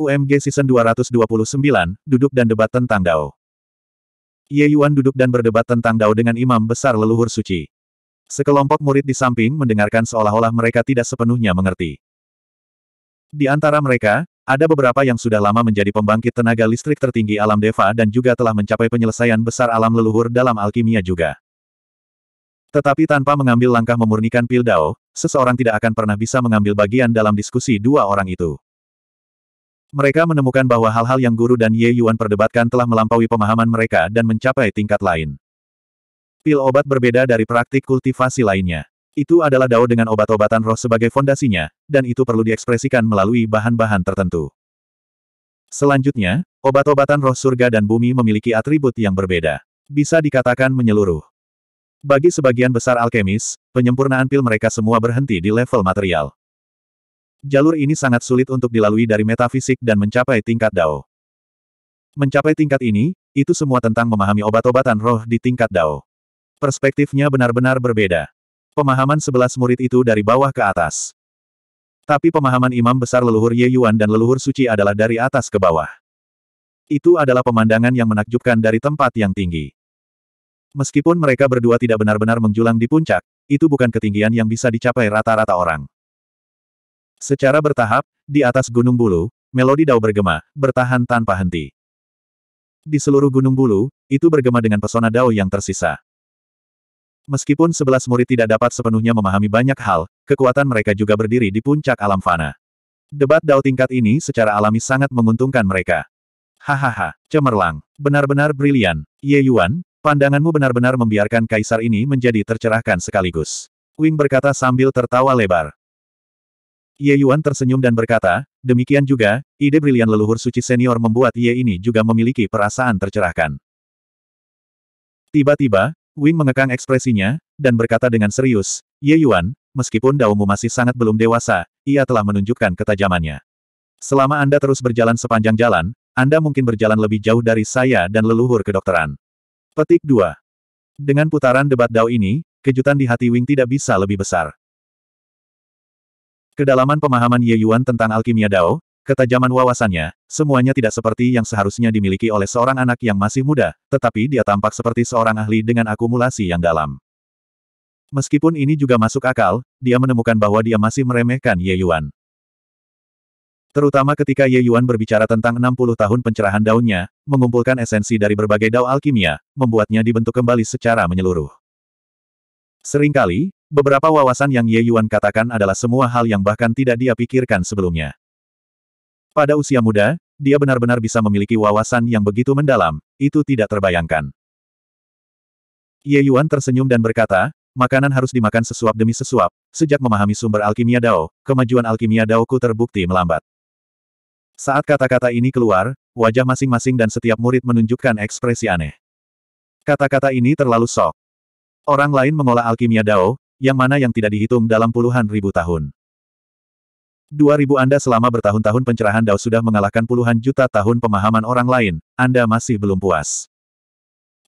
UMG Season 229, Duduk dan Debat tentang Dao. Ye Yuan duduk dan berdebat tentang Dao dengan imam besar leluhur suci. Sekelompok murid di samping mendengarkan seolah-olah mereka tidak sepenuhnya mengerti. Di antara mereka, ada beberapa yang sudah lama menjadi pembangkit tenaga listrik tertinggi alam Deva dan juga telah mencapai penyelesaian besar alam leluhur dalam alkimia juga. Tetapi tanpa mengambil langkah memurnikan pil Dao, seseorang tidak akan pernah bisa mengambil bagian dalam diskusi dua orang itu. Mereka menemukan bahwa hal-hal yang guru dan Ye Yuan perdebatkan telah melampaui pemahaman mereka dan mencapai tingkat lain. Pil obat berbeda dari praktik kultivasi lainnya. Itu adalah dao dengan obat-obatan roh sebagai fondasinya, dan itu perlu diekspresikan melalui bahan-bahan tertentu. Selanjutnya, obat-obatan roh surga dan bumi memiliki atribut yang berbeda. Bisa dikatakan menyeluruh. Bagi sebagian besar alkemis, penyempurnaan pil mereka semua berhenti di level material. Jalur ini sangat sulit untuk dilalui dari metafisik dan mencapai tingkat Dao. Mencapai tingkat ini, itu semua tentang memahami obat-obatan roh di tingkat Dao. Perspektifnya benar-benar berbeda. Pemahaman sebelas murid itu dari bawah ke atas. Tapi pemahaman imam besar leluhur Ye Yuan dan leluhur suci adalah dari atas ke bawah. Itu adalah pemandangan yang menakjubkan dari tempat yang tinggi. Meskipun mereka berdua tidak benar-benar menjulang di puncak, itu bukan ketinggian yang bisa dicapai rata-rata orang. Secara bertahap, di atas Gunung Bulu, melodi dao bergema, bertahan tanpa henti. Di seluruh Gunung Bulu, itu bergema dengan pesona dao yang tersisa. Meskipun sebelas murid tidak dapat sepenuhnya memahami banyak hal, kekuatan mereka juga berdiri di puncak alam fana. Debat dao tingkat ini secara alami sangat menguntungkan mereka. Hahaha, cemerlang. Benar-benar brilian. Ye Yuan, pandanganmu benar-benar membiarkan kaisar ini menjadi tercerahkan sekaligus. Wing berkata sambil tertawa lebar. Ye Yuan tersenyum dan berkata, demikian juga, ide brilian leluhur suci senior membuat Ye ini juga memiliki perasaan tercerahkan. Tiba-tiba, Wing mengekang ekspresinya, dan berkata dengan serius, Ye Yuan, meskipun daumu masih sangat belum dewasa, ia telah menunjukkan ketajamannya. Selama Anda terus berjalan sepanjang jalan, Anda mungkin berjalan lebih jauh dari saya dan leluhur kedokteran. Petik 2. Dengan putaran debat Dao ini, kejutan di hati Wing tidak bisa lebih besar. Kedalaman pemahaman Ye Yuan tentang alkimia Dao, ketajaman wawasannya, semuanya tidak seperti yang seharusnya dimiliki oleh seorang anak yang masih muda, tetapi dia tampak seperti seorang ahli dengan akumulasi yang dalam. Meskipun ini juga masuk akal, dia menemukan bahwa dia masih meremehkan Ye Yuan. Terutama ketika Ye Yuan berbicara tentang 60 tahun pencerahan daunnya, mengumpulkan esensi dari berbagai dao alkimia, membuatnya dibentuk kembali secara menyeluruh. Seringkali, Beberapa wawasan yang Ye Yuan katakan adalah semua hal yang bahkan tidak dia pikirkan sebelumnya. Pada usia muda, dia benar-benar bisa memiliki wawasan yang begitu mendalam, itu tidak terbayangkan. Ye Yuan tersenyum dan berkata, makanan harus dimakan sesuap demi sesuap, sejak memahami sumber alkimia Dao, kemajuan alkimia Dao-ku terbukti melambat. Saat kata-kata ini keluar, wajah masing-masing dan setiap murid menunjukkan ekspresi aneh. Kata-kata ini terlalu sok. Orang lain mengolah alkimia Dao, yang mana yang tidak dihitung dalam puluhan ribu tahun. 2000 Anda selama bertahun-tahun pencerahan Dao sudah mengalahkan puluhan juta tahun pemahaman orang lain, Anda masih belum puas.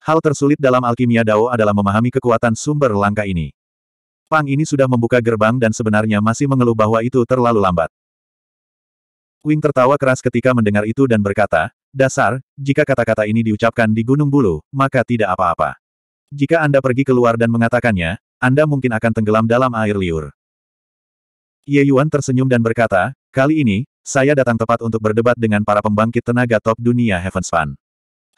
Hal tersulit dalam alkimia Dao adalah memahami kekuatan sumber langka ini. Pang ini sudah membuka gerbang dan sebenarnya masih mengeluh bahwa itu terlalu lambat. Wing tertawa keras ketika mendengar itu dan berkata, Dasar, jika kata-kata ini diucapkan di Gunung Bulu, maka tidak apa-apa. Jika Anda pergi keluar dan mengatakannya, anda mungkin akan tenggelam dalam air liur. Ye Yuan tersenyum dan berkata, kali ini, saya datang tepat untuk berdebat dengan para pembangkit tenaga top dunia Heavenspan.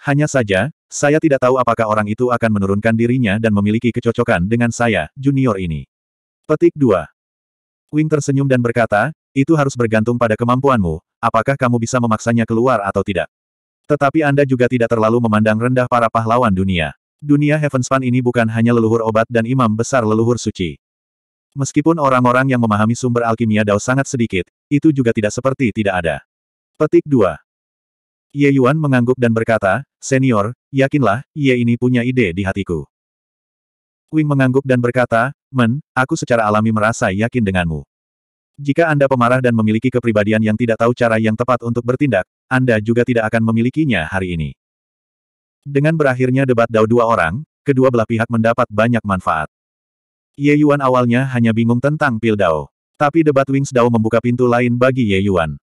Hanya saja, saya tidak tahu apakah orang itu akan menurunkan dirinya dan memiliki kecocokan dengan saya, junior ini. Petik 2. Wing tersenyum dan berkata, itu harus bergantung pada kemampuanmu, apakah kamu bisa memaksanya keluar atau tidak. Tetapi Anda juga tidak terlalu memandang rendah para pahlawan dunia. Dunia Heavenspan ini bukan hanya leluhur obat dan imam besar leluhur suci. Meskipun orang-orang yang memahami sumber alkimia Dao sangat sedikit, itu juga tidak seperti tidak ada. Petik 2. Ye Yuan mengangguk dan berkata, Senior, yakinlah, Ye ini punya ide di hatiku. Wing mengangguk dan berkata, Men, aku secara alami merasa yakin denganmu. Jika Anda pemarah dan memiliki kepribadian yang tidak tahu cara yang tepat untuk bertindak, Anda juga tidak akan memilikinya hari ini. Dengan berakhirnya debat Dao dua orang, kedua belah pihak mendapat banyak manfaat. Ye Yuan awalnya hanya bingung tentang pil Dao. Tapi debat Wings Dao membuka pintu lain bagi Ye Yuan.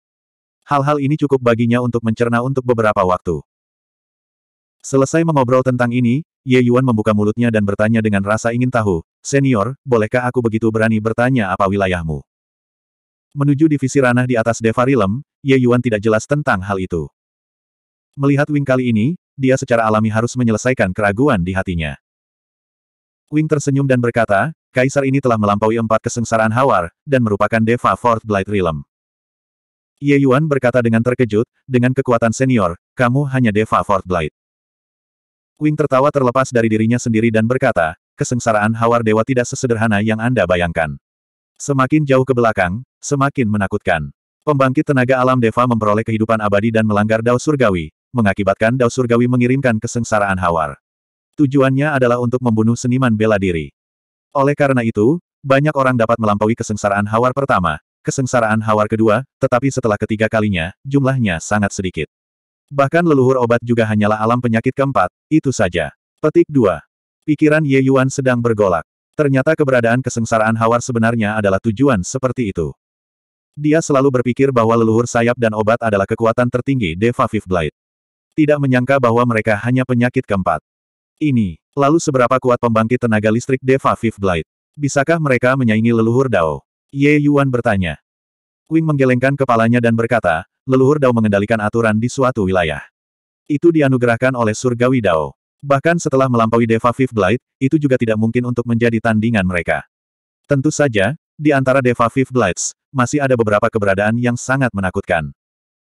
Hal-hal ini cukup baginya untuk mencerna untuk beberapa waktu. Selesai mengobrol tentang ini, Ye Yuan membuka mulutnya dan bertanya dengan rasa ingin tahu, Senior, bolehkah aku begitu berani bertanya apa wilayahmu? Menuju divisi ranah di atas Devarilem, Ye Yuan tidak jelas tentang hal itu. Melihat Wing kali ini, dia secara alami harus menyelesaikan keraguan di hatinya. Wing tersenyum dan berkata, Kaisar ini telah melampaui empat kesengsaraan Hawar, dan merupakan Deva Fourth Blight Realm. Ye Yuan berkata dengan terkejut, dengan kekuatan senior, kamu hanya Deva Fourth Blight. Wing tertawa terlepas dari dirinya sendiri dan berkata, kesengsaraan Hawar Dewa tidak sesederhana yang Anda bayangkan. Semakin jauh ke belakang, semakin menakutkan. Pembangkit tenaga alam Deva memperoleh kehidupan abadi dan melanggar dao surgawi, mengakibatkan Dao Surgawi mengirimkan kesengsaraan Hawar. Tujuannya adalah untuk membunuh seniman bela diri. Oleh karena itu, banyak orang dapat melampaui kesengsaraan Hawar pertama, kesengsaraan Hawar kedua, tetapi setelah ketiga kalinya, jumlahnya sangat sedikit. Bahkan leluhur obat juga hanyalah alam penyakit keempat, itu saja. Petik 2. Pikiran Ye Yuan sedang bergolak. Ternyata keberadaan kesengsaraan Hawar sebenarnya adalah tujuan seperti itu. Dia selalu berpikir bahwa leluhur sayap dan obat adalah kekuatan tertinggi Deva Fifth Blight. Tidak menyangka bahwa mereka hanya penyakit keempat. Ini, lalu seberapa kuat pembangkit tenaga listrik Deva Fifth Blade? Bisakah mereka menyaingi leluhur Dao? Ye Yuan bertanya. Wing menggelengkan kepalanya dan berkata, leluhur Dao mengendalikan aturan di suatu wilayah. Itu dianugerahkan oleh surgawi Dao. Bahkan setelah melampaui Deva Fifth Blade, itu juga tidak mungkin untuk menjadi tandingan mereka. Tentu saja, di antara Deva Fifth Blades, masih ada beberapa keberadaan yang sangat menakutkan.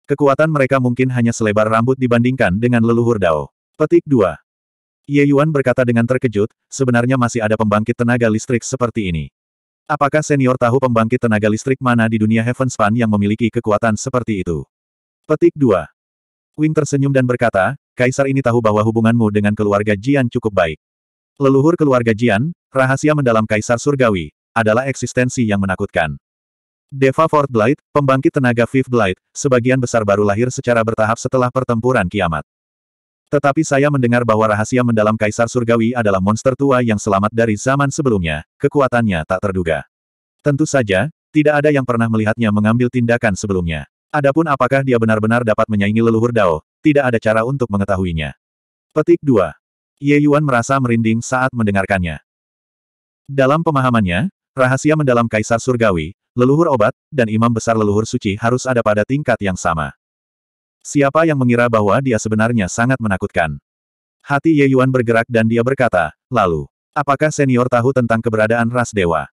Kekuatan mereka mungkin hanya selebar rambut dibandingkan dengan leluhur Dao. Petik 2. Ye Yuan berkata dengan terkejut, sebenarnya masih ada pembangkit tenaga listrik seperti ini. Apakah senior tahu pembangkit tenaga listrik mana di dunia Heaven Span yang memiliki kekuatan seperti itu? Petik 2. Wing tersenyum dan berkata, Kaisar ini tahu bahwa hubunganmu dengan keluarga Jian cukup baik. Leluhur keluarga Jian, rahasia mendalam Kaisar Surgawi, adalah eksistensi yang menakutkan. Deva Fort Blight, pembangkit tenaga Fifth Blight, sebagian besar baru lahir secara bertahap setelah pertempuran kiamat. Tetapi saya mendengar bahwa rahasia mendalam Kaisar Surgawi adalah monster tua yang selamat dari zaman sebelumnya, kekuatannya tak terduga. Tentu saja, tidak ada yang pernah melihatnya mengambil tindakan sebelumnya. Adapun apakah dia benar-benar dapat menyaingi leluhur Dao, tidak ada cara untuk mengetahuinya. Petik 2. Ye Yuan merasa merinding saat mendengarkannya. Dalam pemahamannya, rahasia mendalam Kaisar Surgawi, leluhur obat, dan imam besar leluhur suci harus ada pada tingkat yang sama. Siapa yang mengira bahwa dia sebenarnya sangat menakutkan? Hati Ye Yuan bergerak dan dia berkata, lalu, apakah senior tahu tentang keberadaan ras dewa?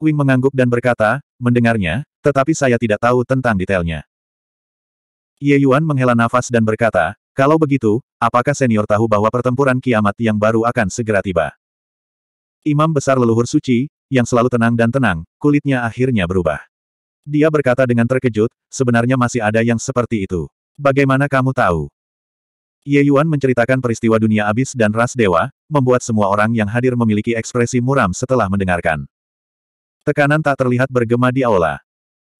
Wing mengangguk dan berkata, mendengarnya, tetapi saya tidak tahu tentang detailnya. Ye Yuan menghela nafas dan berkata, kalau begitu, apakah senior tahu bahwa pertempuran kiamat yang baru akan segera tiba? Imam Besar Leluhur Suci, yang selalu tenang dan tenang, kulitnya akhirnya berubah. Dia berkata dengan terkejut, sebenarnya masih ada yang seperti itu. Bagaimana kamu tahu? Ye Yuan menceritakan peristiwa dunia abis dan ras dewa, membuat semua orang yang hadir memiliki ekspresi muram setelah mendengarkan. Tekanan tak terlihat bergema di aula.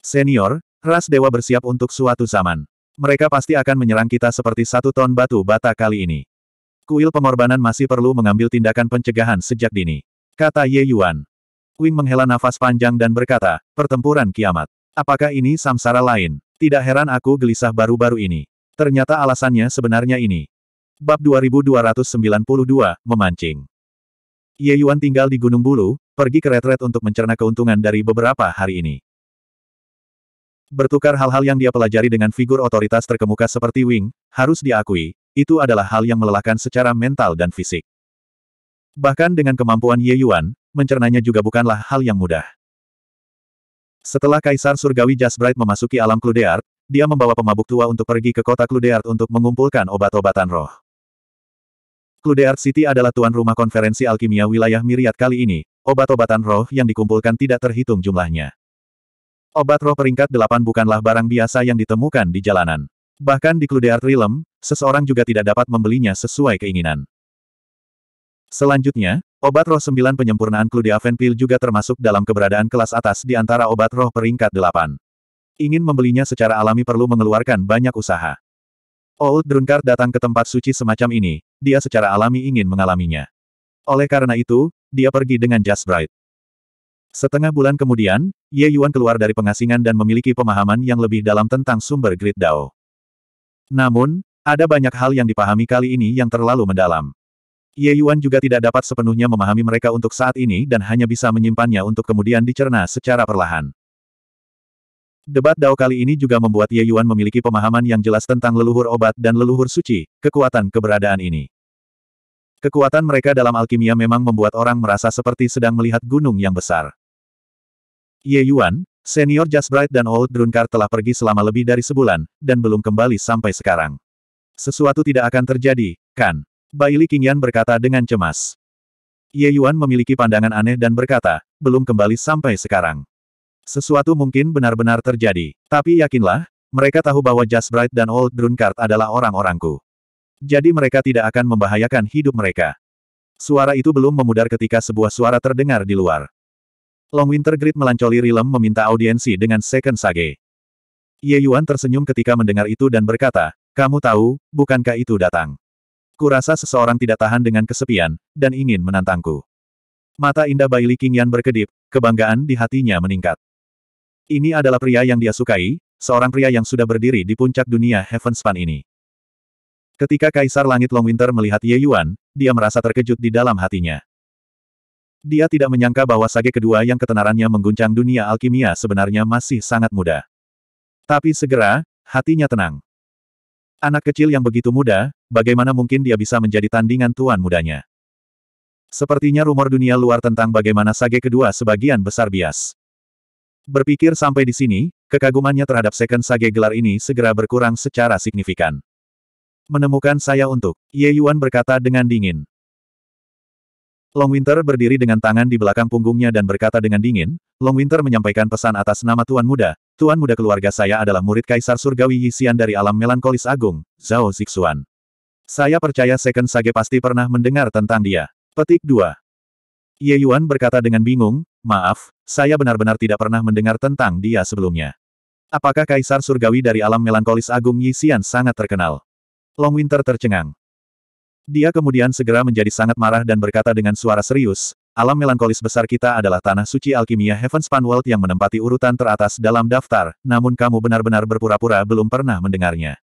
Senior, ras dewa bersiap untuk suatu zaman. Mereka pasti akan menyerang kita seperti satu ton batu bata kali ini. Kuil pengorbanan masih perlu mengambil tindakan pencegahan sejak dini. Kata Ye Yuan. Wing menghela nafas panjang dan berkata, pertempuran kiamat. Apakah ini samsara lain? Tidak heran aku gelisah baru-baru ini. Ternyata alasannya sebenarnya ini. Bab 2292, Memancing. Ye Yuan tinggal di Gunung Bulu, pergi ke retret untuk mencerna keuntungan dari beberapa hari ini. Bertukar hal-hal yang dia pelajari dengan figur otoritas terkemuka seperti Wing, harus diakui, itu adalah hal yang melelahkan secara mental dan fisik. Bahkan dengan kemampuan Ye Yuan, mencernanya juga bukanlah hal yang mudah. Setelah Kaisar Surgawi Jasbright memasuki alam Kludeart, dia membawa pemabuk tua untuk pergi ke kota Kludeart untuk mengumpulkan obat-obatan roh. Kludeart City adalah tuan rumah konferensi alkimia wilayah Miriat kali ini, obat-obatan roh yang dikumpulkan tidak terhitung jumlahnya. Obat roh peringkat delapan bukanlah barang biasa yang ditemukan di jalanan. Bahkan di Kludeart Realm, seseorang juga tidak dapat membelinya sesuai keinginan. Selanjutnya, Obat roh sembilan penyempurnaan Cludiaven pil juga termasuk dalam keberadaan kelas atas di antara obat roh peringkat delapan. Ingin membelinya secara alami perlu mengeluarkan banyak usaha. Old Drunkard datang ke tempat suci semacam ini, dia secara alami ingin mengalaminya. Oleh karena itu, dia pergi dengan Just Bright. Setengah bulan kemudian, Ye Yuan keluar dari pengasingan dan memiliki pemahaman yang lebih dalam tentang sumber Great Dao. Namun, ada banyak hal yang dipahami kali ini yang terlalu mendalam. Ye Yuan juga tidak dapat sepenuhnya memahami mereka untuk saat ini dan hanya bisa menyimpannya untuk kemudian dicerna secara perlahan. Debat Dao kali ini juga membuat Ye Yuan memiliki pemahaman yang jelas tentang leluhur obat dan leluhur suci, kekuatan keberadaan ini. Kekuatan mereka dalam alkimia memang membuat orang merasa seperti sedang melihat gunung yang besar. Ye Yuan, Senior Bright dan Old Drunkard telah pergi selama lebih dari sebulan, dan belum kembali sampai sekarang. Sesuatu tidak akan terjadi, kan? Baili Qingyan berkata dengan cemas. Ye Yuan memiliki pandangan aneh dan berkata, belum kembali sampai sekarang. Sesuatu mungkin benar-benar terjadi. Tapi yakinlah, mereka tahu bahwa Just Bright dan Old Drunkard adalah orang-orangku. Jadi mereka tidak akan membahayakan hidup mereka. Suara itu belum memudar ketika sebuah suara terdengar di luar. Long Winter Grid melancoli Rilem meminta audiensi dengan Second Sage. Ye Yuan tersenyum ketika mendengar itu dan berkata, kamu tahu, bukankah itu datang? Kurasa seseorang tidak tahan dengan kesepian, dan ingin menantangku. Mata indah Baili Qingyan berkedip, kebanggaan di hatinya meningkat. Ini adalah pria yang dia sukai, seorang pria yang sudah berdiri di puncak dunia Heavenspan ini. Ketika Kaisar Langit Long Winter melihat Ye Yuan, dia merasa terkejut di dalam hatinya. Dia tidak menyangka bahwa sage kedua yang ketenarannya mengguncang dunia alkimia sebenarnya masih sangat muda. Tapi segera, hatinya tenang. Anak kecil yang begitu muda, bagaimana mungkin dia bisa menjadi tandingan tuan mudanya? Sepertinya rumor dunia luar tentang bagaimana sage kedua sebagian besar bias. Berpikir sampai di sini, kekagumannya terhadap second sage gelar ini segera berkurang secara signifikan. Menemukan saya untuk, Ye Yuan berkata dengan dingin. Long Winter berdiri dengan tangan di belakang punggungnya dan berkata dengan dingin, Long Winter menyampaikan pesan atas nama Tuan Muda, Tuan muda keluarga saya adalah murid Kaisar Surgawi Yixian dari alam melankolis agung, Zhao Zixuan. Saya percaya Second Sage pasti pernah mendengar tentang dia. Petik 2. Ye Yuan berkata dengan bingung, maaf, saya benar-benar tidak pernah mendengar tentang dia sebelumnya. Apakah Kaisar Surgawi dari alam melankolis agung Yixian sangat terkenal? Long Winter tercengang. Dia kemudian segera menjadi sangat marah dan berkata dengan suara serius, Alam melankolis besar kita adalah tanah suci alkimia Heavenspan World yang menempati urutan teratas dalam daftar, namun kamu benar-benar berpura-pura belum pernah mendengarnya.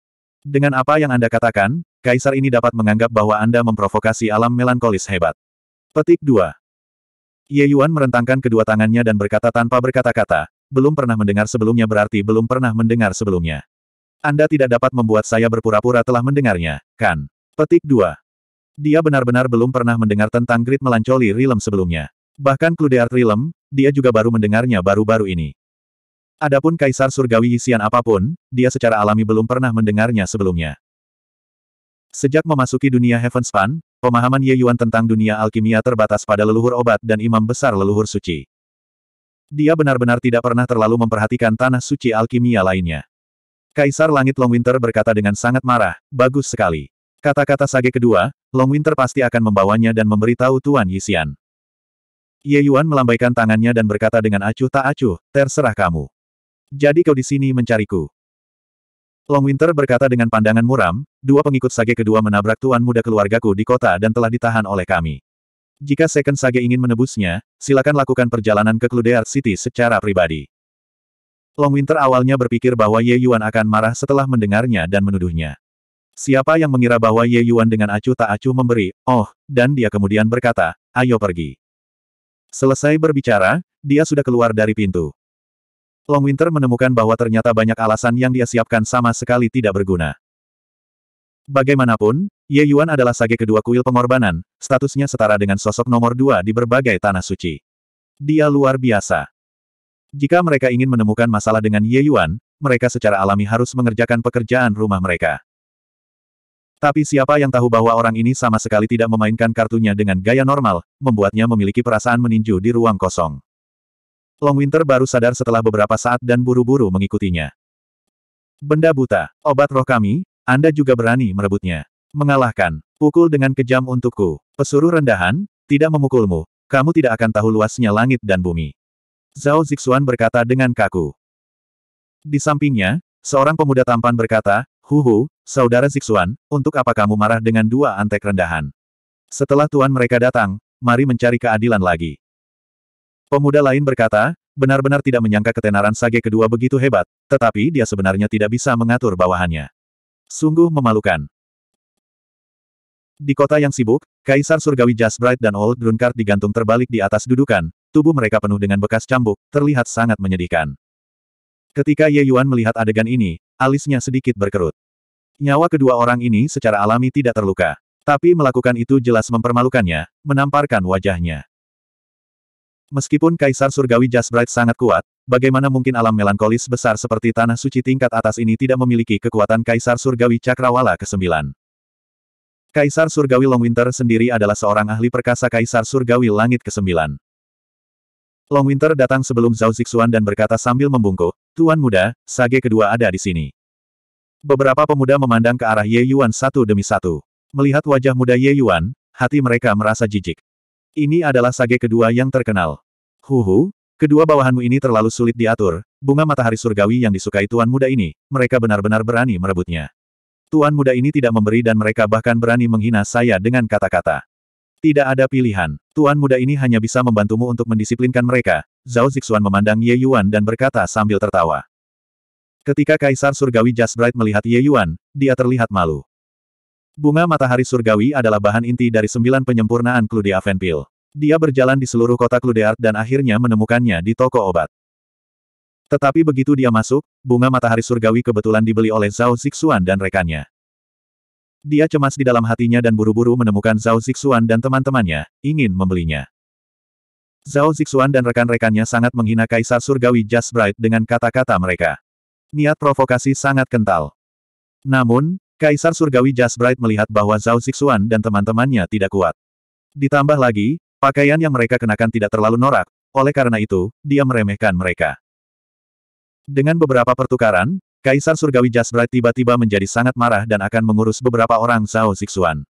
Dengan apa yang Anda katakan, Kaisar ini dapat menganggap bahwa Anda memprovokasi alam melankolis hebat. Petik 2. Ye Yuan merentangkan kedua tangannya dan berkata tanpa berkata-kata, belum pernah mendengar sebelumnya berarti belum pernah mendengar sebelumnya. Anda tidak dapat membuat saya berpura-pura telah mendengarnya, kan? Petik 2. Dia benar-benar belum pernah mendengar tentang Grid Melancholy Realm sebelumnya. Bahkan kludear Art Realm, dia juga baru mendengarnya baru-baru ini. Adapun Kaisar Surgawi Isian apapun, dia secara alami belum pernah mendengarnya sebelumnya. Sejak memasuki dunia Heavenspan, pemahaman Ye Yuan tentang dunia alkimia terbatas pada leluhur obat dan imam besar leluhur suci. Dia benar-benar tidak pernah terlalu memperhatikan tanah suci alkimia lainnya. Kaisar Langit Longwinter berkata dengan sangat marah, bagus sekali. Kata-kata sage kedua, Long Winter pasti akan membawanya dan memberitahu Tuan Yixian. Ye Yuan melambaikan tangannya dan berkata dengan acuh tak acuh, terserah kamu. Jadi kau di sini mencariku. Long Winter berkata dengan pandangan muram, dua pengikut sage kedua menabrak tuan muda keluargaku di kota dan telah ditahan oleh kami. Jika Second Sage ingin menebusnya, silakan lakukan perjalanan ke Cludeart City secara pribadi. Long Winter awalnya berpikir bahwa Ye Yuan akan marah setelah mendengarnya dan menuduhnya. Siapa yang mengira bahwa Ye Yuan dengan acuh tak acuh memberi, oh, dan dia kemudian berkata, ayo pergi. Selesai berbicara, dia sudah keluar dari pintu. Long Winter menemukan bahwa ternyata banyak alasan yang dia siapkan sama sekali tidak berguna. Bagaimanapun, Ye Yuan adalah sage kedua kuil pengorbanan, statusnya setara dengan sosok nomor dua di berbagai tanah suci. Dia luar biasa. Jika mereka ingin menemukan masalah dengan Ye Yuan, mereka secara alami harus mengerjakan pekerjaan rumah mereka. Tapi siapa yang tahu bahwa orang ini sama sekali tidak memainkan kartunya dengan gaya normal, membuatnya memiliki perasaan meninju di ruang kosong. Long Winter baru sadar setelah beberapa saat dan buru-buru mengikutinya. Benda buta, obat roh kami, Anda juga berani merebutnya. Mengalahkan, pukul dengan kejam untukku. Pesuruh rendahan, tidak memukulmu, kamu tidak akan tahu luasnya langit dan bumi. Zhao Zixuan berkata dengan kaku. Di sampingnya, seorang pemuda tampan berkata, Huhu, Saudara Zixuan, untuk apa kamu marah dengan dua antek rendahan? Setelah tuan mereka datang, mari mencari keadilan lagi. Pemuda lain berkata, benar-benar tidak menyangka ketenaran sage kedua begitu hebat, tetapi dia sebenarnya tidak bisa mengatur bawahannya. Sungguh memalukan. Di kota yang sibuk, Kaisar Surgawi Jasbright dan Old Drunkard digantung terbalik di atas dudukan, tubuh mereka penuh dengan bekas cambuk, terlihat sangat menyedihkan. Ketika Ye Yuan melihat adegan ini, alisnya sedikit berkerut. Nyawa kedua orang ini secara alami tidak terluka. Tapi melakukan itu jelas mempermalukannya, menamparkan wajahnya. Meskipun Kaisar Surgawi Jasbright sangat kuat, bagaimana mungkin alam melankolis besar seperti Tanah Suci tingkat atas ini tidak memiliki kekuatan Kaisar Surgawi Cakrawala ke-9. Kaisar Surgawi Longwinter sendiri adalah seorang ahli perkasa Kaisar Surgawi Langit ke-9. Longwinter datang sebelum Zhao Zixuan dan berkata sambil membungkuk, Tuan muda, sage kedua ada di sini. Beberapa pemuda memandang ke arah Ye Yuan satu demi satu. Melihat wajah muda Ye Yuan, hati mereka merasa jijik. Ini adalah sage kedua yang terkenal. Huhu, kedua bawahanmu ini terlalu sulit diatur, bunga matahari surgawi yang disukai tuan muda ini, mereka benar-benar berani merebutnya. Tuan muda ini tidak memberi dan mereka bahkan berani menghina saya dengan kata-kata. Tidak ada pilihan, tuan muda ini hanya bisa membantumu untuk mendisiplinkan mereka, Zhao Zixuan memandang Ye Yuan dan berkata sambil tertawa. Ketika Kaisar Surgawi Jasbright melihat Ye Yuan, dia terlihat malu. Bunga matahari surgawi adalah bahan inti dari sembilan penyempurnaan Clude Avenpil. Dia berjalan di seluruh kota Clude dan akhirnya menemukannya di toko obat. Tetapi begitu dia masuk, bunga matahari surgawi kebetulan dibeli oleh Zhao Zixuan dan rekannya. Dia cemas di dalam hatinya dan buru-buru menemukan Zhao Zixuan dan teman-temannya, ingin membelinya. Zhao Zixuan dan rekan-rekannya sangat menghina Kaisar Surgawi Just Bright dengan kata-kata mereka. Niat provokasi sangat kental. Namun, Kaisar Surgawi Jasbright melihat bahwa Zhao Zixuan dan teman-temannya tidak kuat. Ditambah lagi, pakaian yang mereka kenakan tidak terlalu norak, oleh karena itu, dia meremehkan mereka. Dengan beberapa pertukaran, Kaisar Surgawi Jasbright tiba-tiba menjadi sangat marah dan akan mengurus beberapa orang Zhao Zixuan.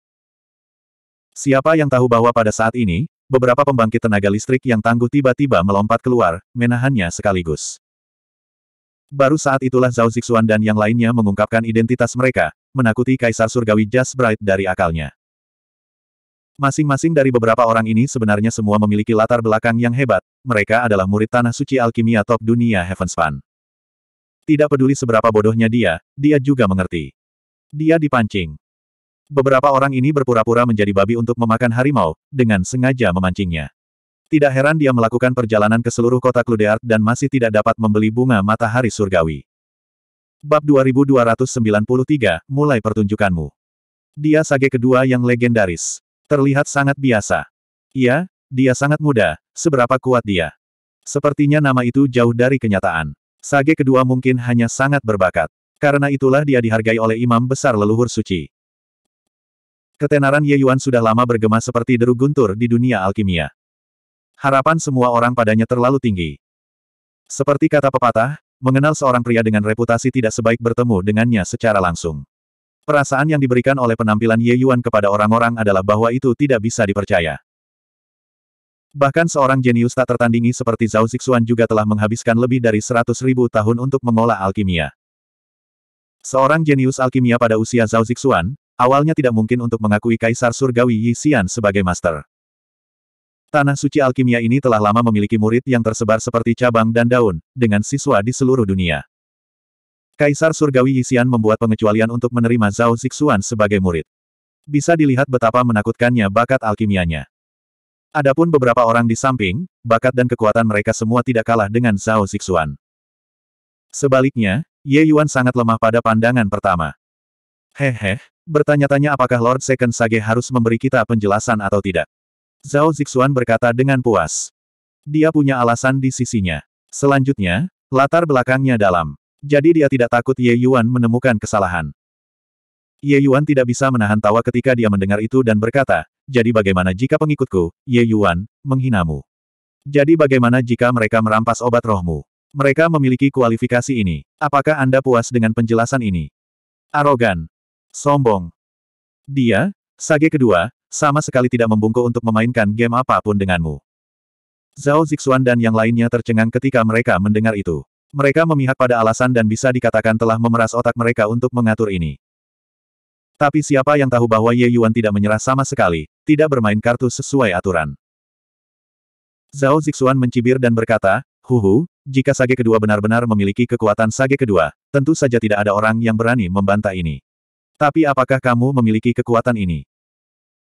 Siapa yang tahu bahwa pada saat ini, beberapa pembangkit tenaga listrik yang tangguh tiba-tiba melompat keluar, menahannya sekaligus. Baru saat itulah Zhao Zixuan dan yang lainnya mengungkapkan identitas mereka, menakuti Kaisar Surgawi Just Bright dari akalnya. Masing-masing dari beberapa orang ini sebenarnya semua memiliki latar belakang yang hebat, mereka adalah murid Tanah Suci Alkimia Top Dunia Heavenspan. Tidak peduli seberapa bodohnya dia, dia juga mengerti. Dia dipancing. Beberapa orang ini berpura-pura menjadi babi untuk memakan harimau, dengan sengaja memancingnya. Tidak heran dia melakukan perjalanan ke seluruh kota Kludeart dan masih tidak dapat membeli bunga matahari surgawi. Bab 2293, mulai pertunjukanmu. Dia sage kedua yang legendaris. Terlihat sangat biasa. Iya, dia sangat muda, seberapa kuat dia. Sepertinya nama itu jauh dari kenyataan. Sage kedua mungkin hanya sangat berbakat. Karena itulah dia dihargai oleh imam besar leluhur suci. Ketenaran Ye Yuan sudah lama bergema seperti deru guntur di dunia alkimia harapan semua orang padanya terlalu tinggi. Seperti kata pepatah, mengenal seorang pria dengan reputasi tidak sebaik bertemu dengannya secara langsung. Perasaan yang diberikan oleh penampilan Ye Yuan kepada orang-orang adalah bahwa itu tidak bisa dipercaya. Bahkan seorang jenius tak tertandingi seperti Zhao Zixuan juga telah menghabiskan lebih dari 100 ribu tahun untuk mengolah alkimia. Seorang jenius alkimia pada usia Zhao Zixuan, awalnya tidak mungkin untuk mengakui Kaisar Surgawi Yi Xian sebagai master. Tanah suci alkimia ini telah lama memiliki murid yang tersebar seperti cabang dan daun, dengan siswa di seluruh dunia. Kaisar Surgawi Yixian membuat pengecualian untuk menerima Zhao Zixuan sebagai murid. Bisa dilihat betapa menakutkannya bakat alkimianya. Adapun beberapa orang di samping, bakat dan kekuatan mereka semua tidak kalah dengan Zhao Zixuan. Sebaliknya, Ye Yuan sangat lemah pada pandangan pertama. Hehe, bertanya-tanya apakah Lord Second Sage harus memberi kita penjelasan atau tidak. Zhao Zixuan berkata dengan puas. Dia punya alasan di sisinya. Selanjutnya, latar belakangnya dalam. Jadi dia tidak takut Ye Yuan menemukan kesalahan. Ye Yuan tidak bisa menahan tawa ketika dia mendengar itu dan berkata, jadi bagaimana jika pengikutku, Ye Yuan, menghinamu? Jadi bagaimana jika mereka merampas obat rohmu? Mereka memiliki kualifikasi ini. Apakah Anda puas dengan penjelasan ini? Arogan. Sombong. Dia, sage kedua, sama sekali tidak membungkuk untuk memainkan game apapun denganmu. Zhao Zixuan dan yang lainnya tercengang ketika mereka mendengar itu. Mereka memihak pada alasan dan bisa dikatakan telah memeras otak mereka untuk mengatur ini. Tapi siapa yang tahu bahwa Ye Yuan tidak menyerah sama sekali, tidak bermain kartu sesuai aturan. Zhao Zixuan mencibir dan berkata, Huhu, jika sage kedua benar-benar memiliki kekuatan sage kedua, tentu saja tidak ada orang yang berani membantah ini. Tapi apakah kamu memiliki kekuatan ini?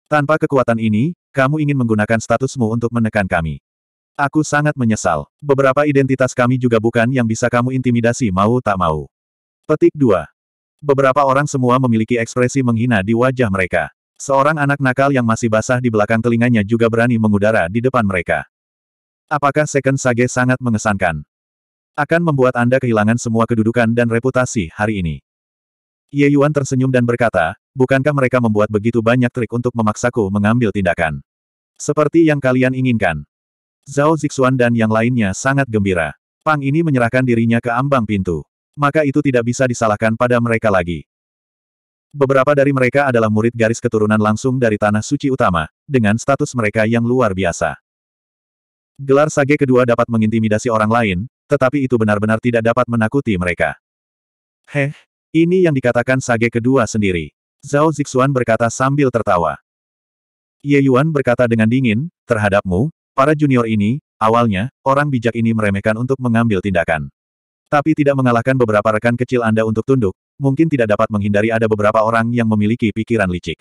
Tanpa kekuatan ini, kamu ingin menggunakan statusmu untuk menekan kami. Aku sangat menyesal. Beberapa identitas kami juga bukan yang bisa kamu intimidasi mau tak mau. Petik 2. Beberapa orang semua memiliki ekspresi menghina di wajah mereka. Seorang anak nakal yang masih basah di belakang telinganya juga berani mengudara di depan mereka. Apakah Second Sage sangat mengesankan? Akan membuat Anda kehilangan semua kedudukan dan reputasi hari ini. Ye Yuan tersenyum dan berkata, bukankah mereka membuat begitu banyak trik untuk memaksaku mengambil tindakan? Seperti yang kalian inginkan. Zhao Zixuan dan yang lainnya sangat gembira. Pang ini menyerahkan dirinya ke ambang pintu. Maka itu tidak bisa disalahkan pada mereka lagi. Beberapa dari mereka adalah murid garis keturunan langsung dari Tanah Suci Utama, dengan status mereka yang luar biasa. Gelar sage kedua dapat mengintimidasi orang lain, tetapi itu benar-benar tidak dapat menakuti mereka. Heh, ini yang dikatakan sage kedua sendiri. Zhao Zixuan berkata sambil tertawa. Ye Yuan berkata dengan dingin, terhadapmu, para junior ini, awalnya, orang bijak ini meremehkan untuk mengambil tindakan. Tapi tidak mengalahkan beberapa rekan kecil Anda untuk tunduk, mungkin tidak dapat menghindari ada beberapa orang yang memiliki pikiran licik.